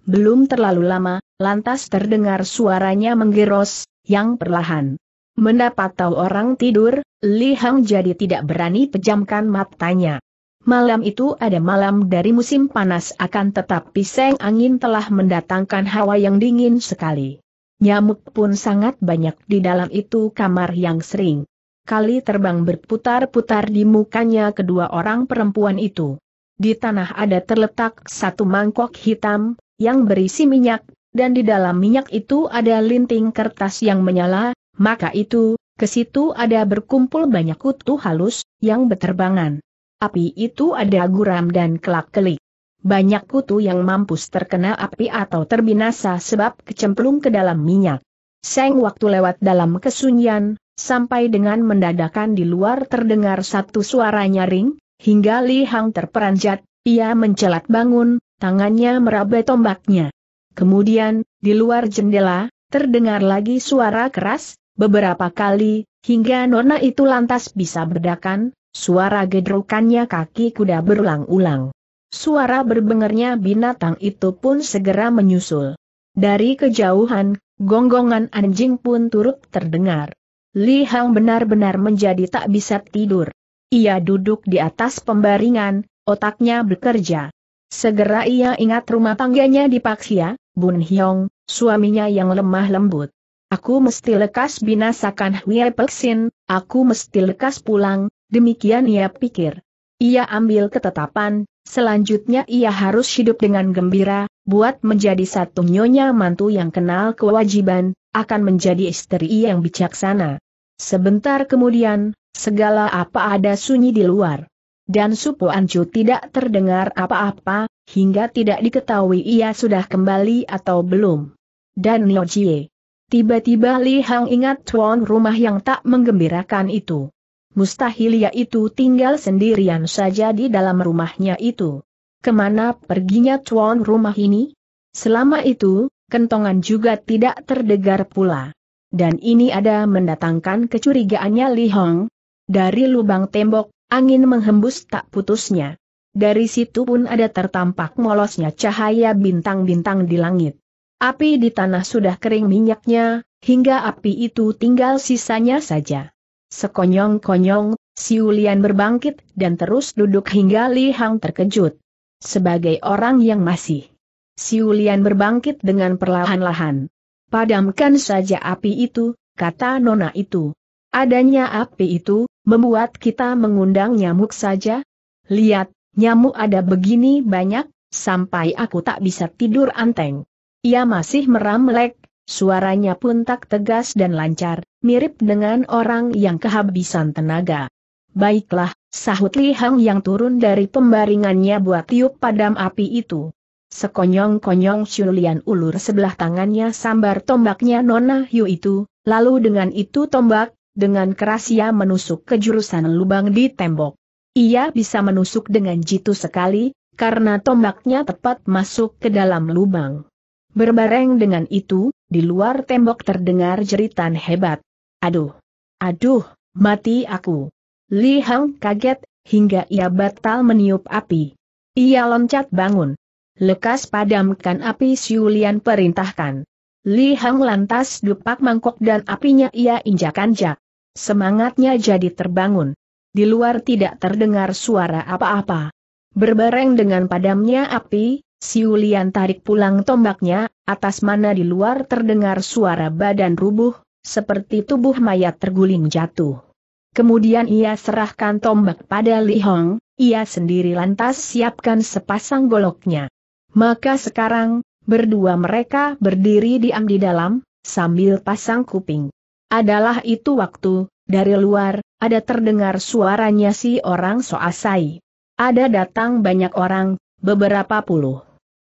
Belum terlalu lama, lantas terdengar suaranya menggeros, yang perlahan. Mendapat tahu orang tidur, Li Hang jadi tidak berani pejamkan matanya. Malam itu ada malam dari musim panas akan tetap seng angin telah mendatangkan hawa yang dingin sekali. Nyamuk pun sangat banyak di dalam itu kamar yang sering. Kali terbang berputar-putar di mukanya kedua orang perempuan itu. Di tanah ada terletak satu mangkok hitam, yang berisi minyak, dan di dalam minyak itu ada linting kertas yang menyala, maka itu, ke situ ada berkumpul banyak kutu halus, yang berterbangan. Api itu ada guram dan kelak-kelik banyak kutu yang mampus terkena api atau terbinasa sebab kecemplung ke dalam minyak. Seng waktu lewat dalam kesunyian, sampai dengan mendadakan di luar terdengar satu suara nyaring, hingga Li Hang terperanjat, ia mencelat bangun, tangannya meraba tombaknya. Kemudian, di luar jendela, terdengar lagi suara keras, beberapa kali, hingga nona itu lantas bisa berdakan, suara gedrukannya kaki kuda berulang-ulang. Suara berbengernya binatang itu pun segera menyusul. Dari kejauhan, gonggongan anjing pun turut terdengar. Li Hang benar-benar menjadi tak bisa tidur. Ia duduk di atas pembaringan, otaknya bekerja. Segera ia ingat rumah tangganya di Paksia, Bun Hyong, suaminya yang lemah lembut. Aku mesti lekas binasakan Hwie Peksin, aku mesti lekas pulang, demikian ia pikir. Ia ambil ketetapan, Selanjutnya ia harus hidup dengan gembira, buat menjadi satu nyonya mantu yang kenal kewajiban, akan menjadi istri yang bijaksana. Sebentar kemudian, segala apa ada sunyi di luar. Dan Supo Ancu tidak terdengar apa-apa, hingga tidak diketahui ia sudah kembali atau belum. Dan Lo Jie. Tiba-tiba Li Hang ingat tuan rumah yang tak menggembirakan itu. Mustahil ia itu tinggal sendirian saja di dalam rumahnya itu. Kemana perginya tuan rumah ini? Selama itu, kentongan juga tidak terdengar pula. Dan ini ada mendatangkan kecurigaannya Li Hong. Dari lubang tembok, angin menghembus tak putusnya. Dari situ pun ada tertampak molosnya cahaya bintang-bintang di langit. Api di tanah sudah kering minyaknya, hingga api itu tinggal sisanya saja. Sekonyong-konyong, si Siulian berbangkit dan terus duduk hingga Li Hang terkejut. Sebagai orang yang masih. si Siulian berbangkit dengan perlahan-lahan. Padamkan saja api itu, kata nona itu. Adanya api itu, membuat kita mengundang nyamuk saja. Lihat, nyamuk ada begini banyak, sampai aku tak bisa tidur anteng. Ia masih meramlek, Suaranya pun tak tegas dan lancar, mirip dengan orang yang kehabisan tenaga. Baiklah, sahut Li Hang yang turun dari pembaringannya buat tiup padam api itu. Sekonyong-konyong Shulian ulur sebelah tangannya sambar tombaknya Nona Yu itu, lalu dengan itu tombak, dengan keras ia menusuk ke jurusan lubang di tembok. Ia bisa menusuk dengan jitu sekali, karena tombaknya tepat masuk ke dalam lubang. Berbareng dengan itu, di luar tembok terdengar jeritan hebat. Aduh! Aduh, mati aku! Li Hang kaget, hingga ia batal meniup api. Ia loncat bangun. Lekas padamkan api Siulian perintahkan. Li Hang lantas dupak mangkok dan apinya ia injak Semangatnya jadi terbangun. Di luar tidak terdengar suara apa-apa. Berbareng dengan padamnya api, Siulian tarik pulang tombaknya, atas mana di luar terdengar suara badan rubuh, seperti tubuh mayat terguling jatuh. Kemudian ia serahkan tombak pada Li Hong, ia sendiri lantas siapkan sepasang goloknya. Maka sekarang, berdua mereka berdiri diam di dalam, sambil pasang kuping. Adalah itu waktu, dari luar, ada terdengar suaranya si orang soasai. Ada datang banyak orang, beberapa puluh.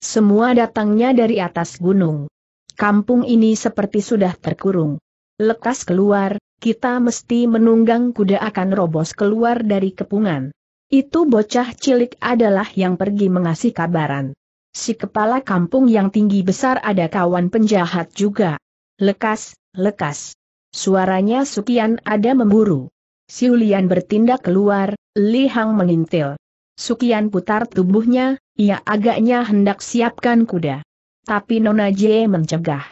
Semua datangnya dari atas gunung. Kampung ini seperti sudah terkurung. Lekas keluar, kita mesti menunggang kuda akan robos keluar dari kepungan. Itu bocah cilik adalah yang pergi mengasih kabaran. Si kepala kampung yang tinggi besar ada kawan penjahat juga. Lekas, lekas. Suaranya Sukian ada memburu. Siulian bertindak keluar, Li Hang mengintil. Sukian putar tubuhnya, ia agaknya hendak siapkan kuda. Tapi Nona J mencegah.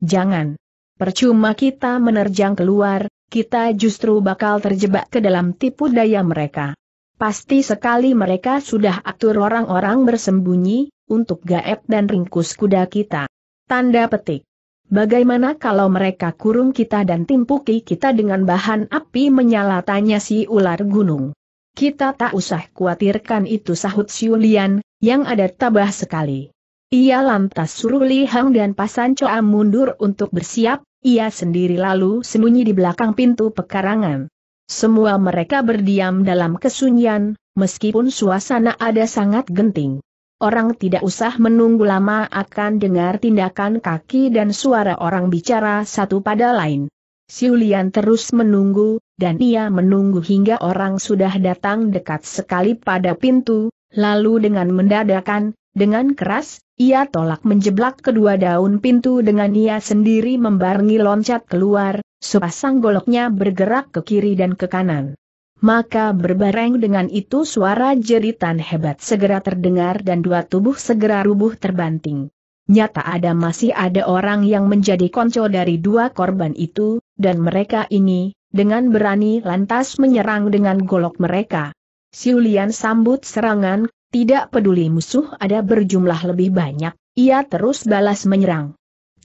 Jangan. Percuma kita menerjang keluar, kita justru bakal terjebak ke dalam tipu daya mereka. Pasti sekali mereka sudah atur orang-orang bersembunyi, untuk gaib dan ringkus kuda kita. Tanda petik. Bagaimana kalau mereka kurung kita dan timpuki kita dengan bahan api menyala tanya si ular gunung? Kita tak usah khawatirkan itu sahut Siulian, yang ada tabah sekali. Ia lantas suruh Li Hang dan Pasan Choa mundur untuk bersiap, ia sendiri lalu sembunyi di belakang pintu pekarangan. Semua mereka berdiam dalam kesunyian, meskipun suasana ada sangat genting. Orang tidak usah menunggu lama akan dengar tindakan kaki dan suara orang bicara satu pada lain. Siulian terus menunggu, dan ia menunggu hingga orang sudah datang dekat sekali pada pintu, lalu dengan mendadakan, dengan keras, ia tolak menjeblak kedua daun pintu dengan ia sendiri membarengi loncat keluar, sepasang goloknya bergerak ke kiri dan ke kanan. Maka berbareng dengan itu suara jeritan hebat segera terdengar dan dua tubuh segera rubuh terbanting. Nyata ada masih ada orang yang menjadi konco dari dua korban itu, dan mereka ini, dengan berani lantas menyerang dengan golok mereka. Siulian sambut serangan, tidak peduli musuh ada berjumlah lebih banyak, ia terus balas menyerang.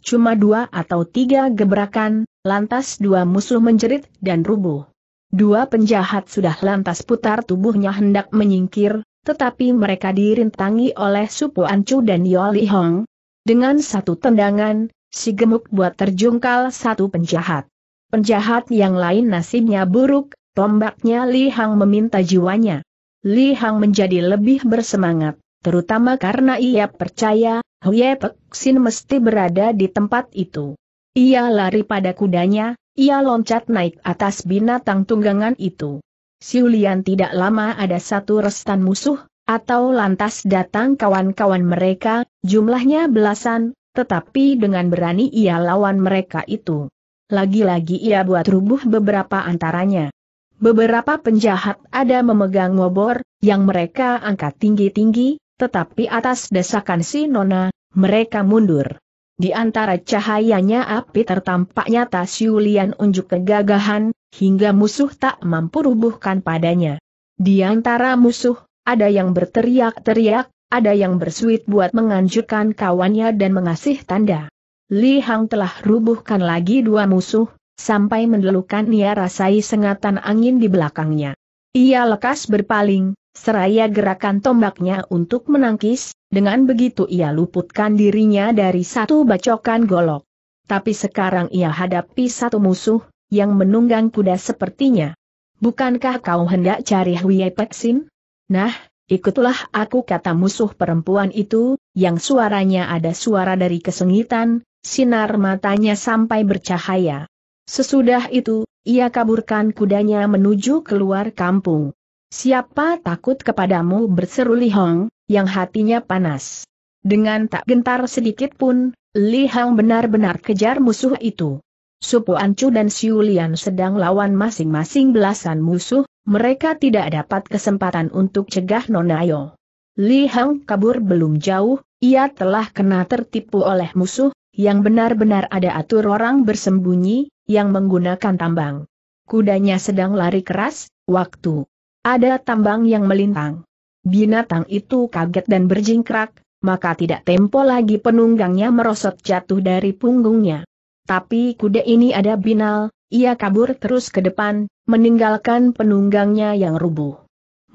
Cuma dua atau tiga gebrakan, lantas dua musuh menjerit dan rubuh. Dua penjahat sudah lantas putar tubuhnya hendak menyingkir, tetapi mereka dirintangi oleh Supu Ancu dan Yoli Hong. Dengan satu tendangan, si gemuk buat terjungkal satu penjahat. Penjahat yang lain nasibnya buruk, tombaknya Li Hang meminta jiwanya. Li Hang menjadi lebih bersemangat, terutama karena ia percaya, Huye Pek Sin mesti berada di tempat itu. Ia lari pada kudanya, ia loncat naik atas binatang tunggangan itu. Siulian tidak lama ada satu restan musuh, atau lantas datang kawan-kawan mereka, jumlahnya belasan, tetapi dengan berani ia lawan mereka itu. Lagi-lagi ia buat rubuh beberapa antaranya. Beberapa penjahat ada memegang ngobor, yang mereka angkat tinggi-tinggi, tetapi atas desakan si Nona, mereka mundur. Di antara cahayanya api tertampak nyata Siulian unjuk kegagahan, hingga musuh tak mampu rubuhkan padanya. Di antara musuh, ada yang berteriak-teriak, ada yang bersuit buat menganjurkan kawannya dan mengasih tanda. Li Hang telah rubuhkan lagi dua musuh, sampai mendelukan ia rasai sengatan angin di belakangnya. Ia lekas berpaling, seraya gerakan tombaknya untuk menangkis, dengan begitu ia luputkan dirinya dari satu bacokan golok. Tapi sekarang ia hadapi satu musuh, yang menunggang kuda sepertinya. Bukankah kau hendak cari Huye Peksin? Nah, ikutlah aku kata musuh perempuan itu, yang suaranya ada suara dari kesengitan, sinar matanya sampai bercahaya. Sesudah itu, ia kaburkan kudanya menuju keluar kampung. Siapa takut kepadamu berseru Li Hong, yang hatinya panas. Dengan tak gentar sedikit pun, Li Hong benar-benar kejar musuh itu. Supu Ancu dan Siu Lian sedang lawan masing-masing belasan musuh, mereka tidak dapat kesempatan untuk cegah Nonayo. Li Hong kabur belum jauh, ia telah kena tertipu oleh musuh, yang benar-benar ada atur orang bersembunyi, yang menggunakan tambang. Kudanya sedang lari keras, waktu. Ada tambang yang melintang. Binatang itu kaget dan berjingkrak, maka tidak tempo lagi penunggangnya merosot jatuh dari punggungnya. Tapi kuda ini ada binal, ia kabur terus ke depan, meninggalkan penunggangnya yang rubuh.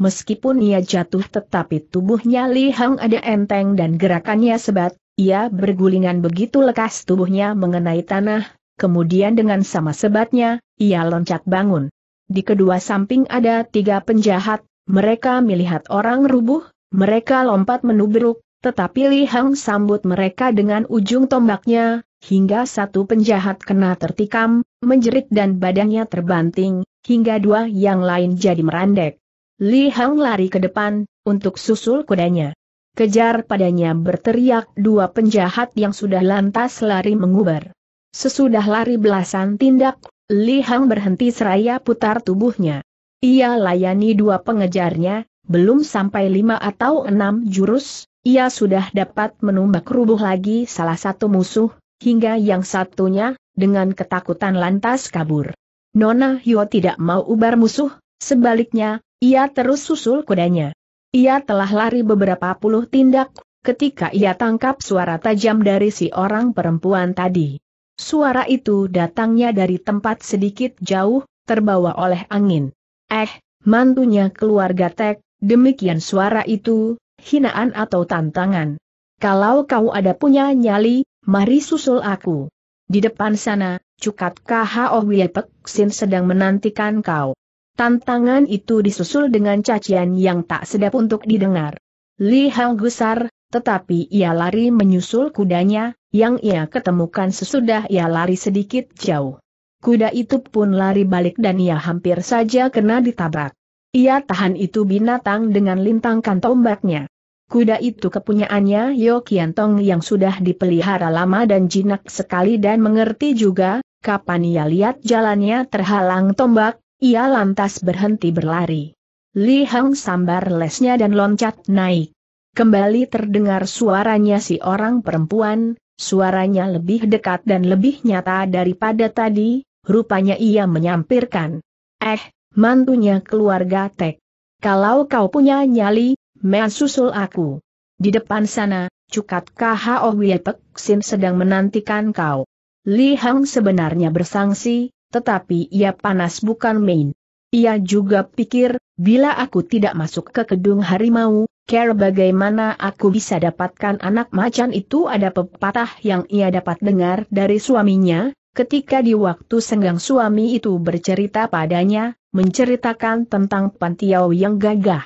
Meskipun ia jatuh tetapi tubuhnya lihang ada enteng dan gerakannya sebat, ia bergulingan begitu lekas tubuhnya mengenai tanah, kemudian dengan sama sebatnya, ia loncat bangun. Di kedua samping ada tiga penjahat, mereka melihat orang rubuh, mereka lompat menubruk, tetapi Li Hang sambut mereka dengan ujung tombaknya, hingga satu penjahat kena tertikam, menjerit dan badannya terbanting, hingga dua yang lain jadi merandek. Li Hang lari ke depan, untuk susul kudanya. Kejar padanya berteriak dua penjahat yang sudah lantas lari mengubar. Sesudah lari belasan tindak, Li Hang berhenti seraya putar tubuhnya. Ia layani dua pengejarnya, belum sampai lima atau enam jurus, ia sudah dapat menumbak rubuh lagi salah satu musuh, hingga yang satunya, dengan ketakutan lantas kabur. Nona Hyo tidak mau ubar musuh, sebaliknya, ia terus susul kudanya. Ia telah lari beberapa puluh tindak, ketika ia tangkap suara tajam dari si orang perempuan tadi. Suara itu datangnya dari tempat sedikit jauh, terbawa oleh angin. Eh, mantunya keluarga Tek, demikian suara itu, hinaan atau tantangan. Kalau kau ada punya nyali, mari susul aku. Di depan sana, Cukat KHO Wiepek Sin sedang menantikan kau. Tantangan itu disusul dengan cacian yang tak sedap untuk didengar. Li Hang gusar, tetapi ia lari menyusul kudanya, yang ia ketemukan sesudah ia lari sedikit jauh. Kuda itu pun lari balik dan ia hampir saja kena ditabrak. Ia tahan itu binatang dengan lintangkan tombaknya. Kuda itu kepunyaannya Yo Tong yang sudah dipelihara lama dan jinak sekali dan mengerti juga, kapan ia lihat jalannya terhalang tombak, ia lantas berhenti berlari. Li Hang sambar lesnya dan loncat naik. Kembali terdengar suaranya si orang perempuan, suaranya lebih dekat dan lebih nyata daripada tadi, rupanya ia menyampirkan. Eh, mantunya keluarga Tek. Kalau kau punya nyali, mea susul aku. Di depan sana, Cukat KHO Wiepek Sin sedang menantikan kau. Li Hang sebenarnya bersangsi, tetapi ia panas bukan main. Ia juga pikir, bila aku tidak masuk ke gedung harimau, care bagaimana aku bisa dapatkan anak macan itu ada pepatah yang ia dapat dengar dari suaminya, ketika di waktu senggang suami itu bercerita padanya, menceritakan tentang pantiau yang gagah.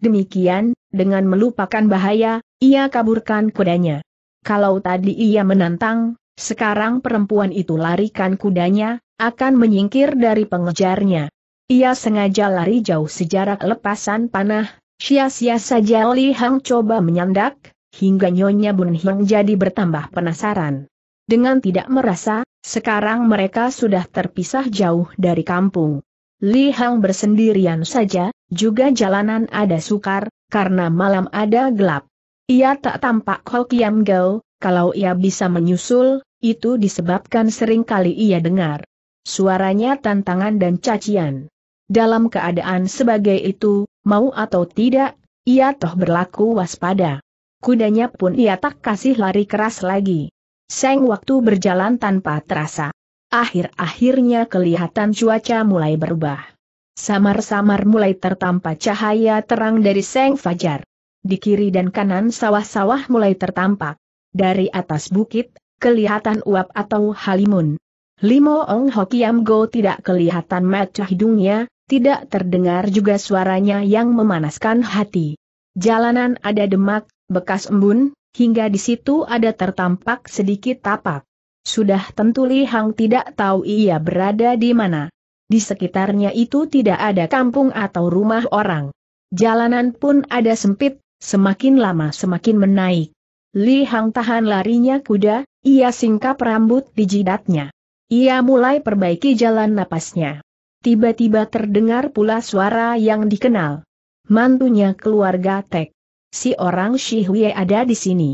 Demikian, dengan melupakan bahaya, ia kaburkan kudanya. Kalau tadi ia menantang, sekarang perempuan itu larikan kudanya, akan menyingkir dari pengejarnya. Ia sengaja lari jauh sejarak lepasan panah, sia-sia saja Li Hang coba menyandak, hingga Nyonya Bun Hang jadi bertambah penasaran. Dengan tidak merasa, sekarang mereka sudah terpisah jauh dari kampung. Li Hang bersendirian saja, juga jalanan ada sukar, karena malam ada gelap. Ia tak tampak Ho Kiam Gao, kalau ia bisa menyusul, itu disebabkan sering kali ia dengar suaranya tantangan dan cacian. Dalam keadaan sebagai itu, mau atau tidak, ia toh berlaku waspada. Kudanya pun ia tak kasih lari keras lagi. Seng waktu berjalan tanpa terasa. Akhir-akhirnya kelihatan cuaca mulai berubah. Samar-samar mulai tertampak cahaya terang dari seng fajar. Di kiri dan kanan sawah-sawah mulai tertampak. Dari atas bukit, kelihatan uap atau halimun. Limo Ong Hokiam Go tidak kelihatan mata hidungnya, tidak terdengar juga suaranya yang memanaskan hati. Jalanan ada demak, bekas embun, hingga di situ ada tertampak sedikit tapak. Sudah tentu Li Hang tidak tahu ia berada di mana. Di sekitarnya itu tidak ada kampung atau rumah orang. Jalanan pun ada sempit, semakin lama semakin menaik. Li Hang tahan larinya kuda, ia singkap rambut di jidatnya. Ia mulai perbaiki jalan napasnya. Tiba-tiba terdengar pula suara yang dikenal. Mantunya keluarga Tek. Si orang Hui ada di sini.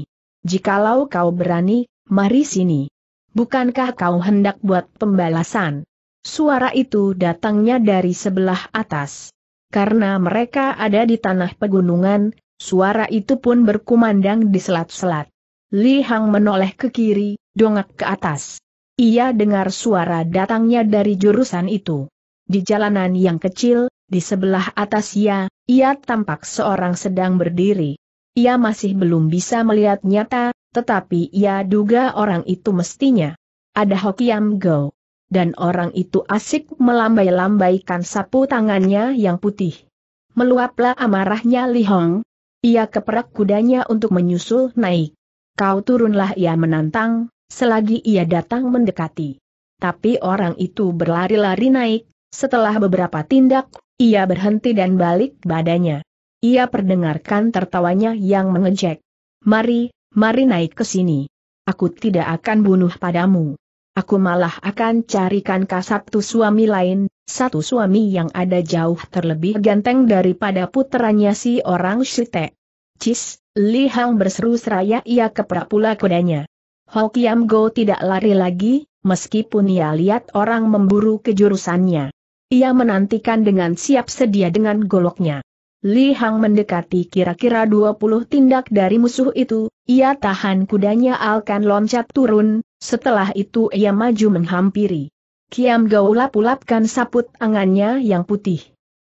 Jikalau kau berani, mari sini. Bukankah kau hendak buat pembalasan? Suara itu datangnya dari sebelah atas. Karena mereka ada di tanah pegunungan, Suara itu pun berkumandang di selat-selat. Li Hang menoleh ke kiri, dongak ke atas. Ia dengar suara datangnya dari jurusan itu. Di jalanan yang kecil, di sebelah atas ia, ia tampak seorang sedang berdiri. Ia masih belum bisa melihat nyata, tetapi ia duga orang itu mestinya. Ada Hokiam Go. Dan orang itu asik melambai-lambaikan sapu tangannya yang putih. Meluaplah amarahnya Li Hong, ia keperak kudanya untuk menyusul naik. Kau turunlah ia menantang, selagi ia datang mendekati. Tapi orang itu berlari-lari naik, setelah beberapa tindak, ia berhenti dan balik badannya. Ia perdengarkan tertawanya yang mengejek. Mari, mari naik ke sini. Aku tidak akan bunuh padamu aku malah akan carikan kasabtu suami lain, satu suami yang ada jauh terlebih ganteng daripada putranya si orang Shite. Cis, Li Hang berseru seraya ia pula kudanya. Hokiam Go tidak lari lagi, meskipun ia lihat orang memburu kejurusannya. Ia menantikan dengan siap sedia dengan goloknya. Li Hang mendekati kira-kira 20 tindak dari musuh itu, ia tahan kudanya akan loncat turun, setelah itu ia maju menghampiri. Kiam Gau lap-lapkan saput angannya yang putih.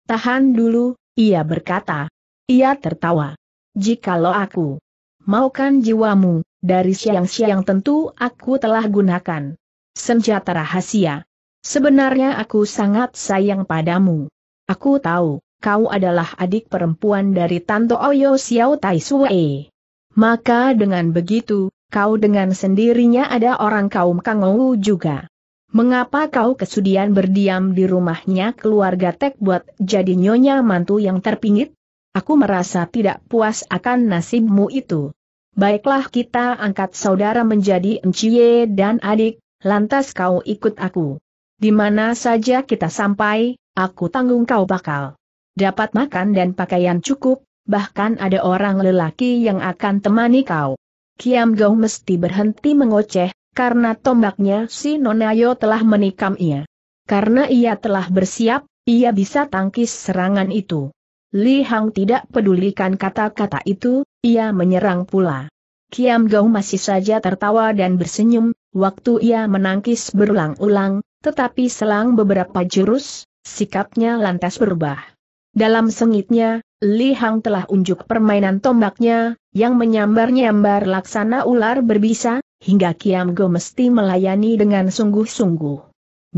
Tahan dulu, ia berkata. Ia tertawa. Jikalau aku maukan jiwamu, dari siang-siang tentu aku telah gunakan senjata rahasia. Sebenarnya aku sangat sayang padamu. Aku tahu kau adalah adik perempuan dari Tanto Oyo Xiao Tai Sue. Maka dengan begitu, kau dengan sendirinya ada orang kaum Kangou juga. Mengapa kau kesudian berdiam di rumahnya keluarga Tek buat jadi nyonya mantu yang terpingit? Aku merasa tidak puas akan nasibmu itu. Baiklah kita angkat saudara menjadi enciye dan adik, lantas kau ikut aku. Di mana saja kita sampai, aku tanggung kau bakal dapat makan dan pakaian cukup, bahkan ada orang lelaki yang akan temani kau. Kiam Gong mesti berhenti mengoceh, karena tombaknya si Nonayo telah menikam ia. Karena ia telah bersiap, ia bisa tangkis serangan itu. Li Hang tidak pedulikan kata-kata itu, ia menyerang pula. Kiam Gong masih saja tertawa dan bersenyum, waktu ia menangkis berulang-ulang, tetapi selang beberapa jurus, sikapnya lantas berubah. Dalam sengitnya, Li Hang telah unjuk permainan tombaknya, yang menyambar-nyambar laksana ular berbisa, hingga Kiam Go mesti melayani dengan sungguh-sungguh.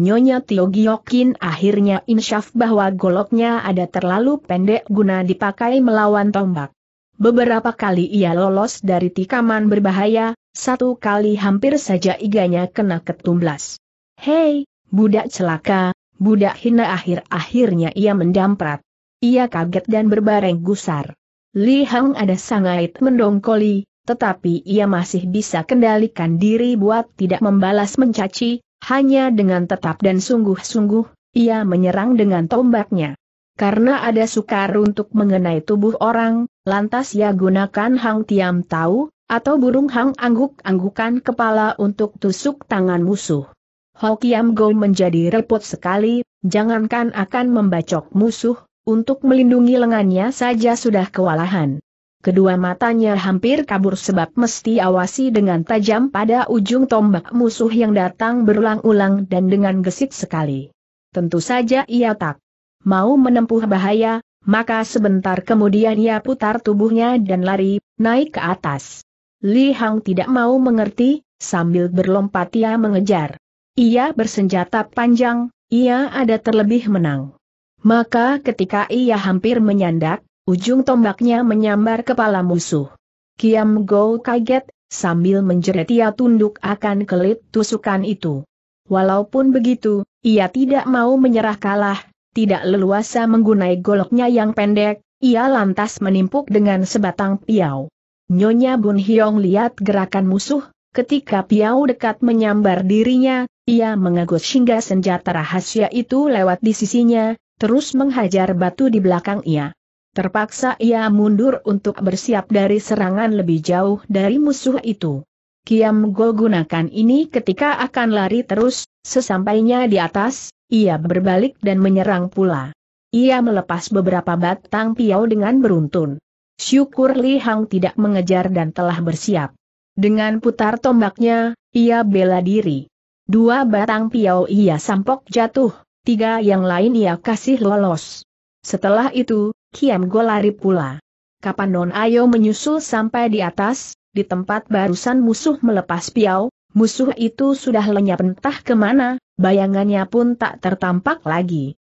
Nyonya Tio Giokin akhirnya insyaf bahwa goloknya ada terlalu pendek guna dipakai melawan tombak. Beberapa kali ia lolos dari tikaman berbahaya, satu kali hampir saja iganya kena ketumblas. Hei, budak celaka, budak hina akhir-akhirnya ia mendamprat. Ia kaget dan berbareng gusar. Li Hang ada sangat mendongkoli, tetapi ia masih bisa kendalikan diri buat tidak membalas mencaci, hanya dengan tetap dan sungguh-sungguh, ia menyerang dengan tombaknya. Karena ada sukar untuk mengenai tubuh orang, lantas ia gunakan Hang Tiam Tahu, atau burung Hang angguk-anggukan kepala untuk tusuk tangan musuh. Hokiam Go menjadi repot sekali, jangankan akan membacok musuh, untuk melindungi lengannya saja sudah kewalahan. Kedua matanya hampir kabur sebab mesti awasi dengan tajam pada ujung tombak musuh yang datang berulang-ulang dan dengan gesit sekali. Tentu saja ia tak mau menempuh bahaya, maka sebentar kemudian ia putar tubuhnya dan lari, naik ke atas. Li Hang tidak mau mengerti, sambil berlompat ia mengejar. Ia bersenjata panjang, ia ada terlebih menang. Maka ketika ia hampir menyandak, ujung tombaknya menyambar kepala musuh. Kiam Go kaget, sambil menjerit ia tunduk akan kelit tusukan itu. Walaupun begitu, ia tidak mau menyerah kalah, tidak leluasa menggunai goloknya yang pendek, ia lantas menimpuk dengan sebatang piau. Nyonya Bun Hiong lihat gerakan musuh, ketika piau dekat menyambar dirinya, ia mengagus hingga senjata rahasia itu lewat di sisinya, terus menghajar batu di belakang ia. Terpaksa ia mundur untuk bersiap dari serangan lebih jauh dari musuh itu. Kiam Go gunakan ini ketika akan lari terus, sesampainya di atas, ia berbalik dan menyerang pula. Ia melepas beberapa batang piau dengan beruntun. Syukur Li Hang tidak mengejar dan telah bersiap. Dengan putar tombaknya, ia bela diri. Dua batang piau ia sampok jatuh, Tiga yang lain ia kasih lolos. Setelah itu, Kiam Go lari pula. Kapan Non Ayo menyusul sampai di atas, di tempat barusan musuh melepas piau, musuh itu sudah lenyap entah kemana, bayangannya pun tak tertampak lagi.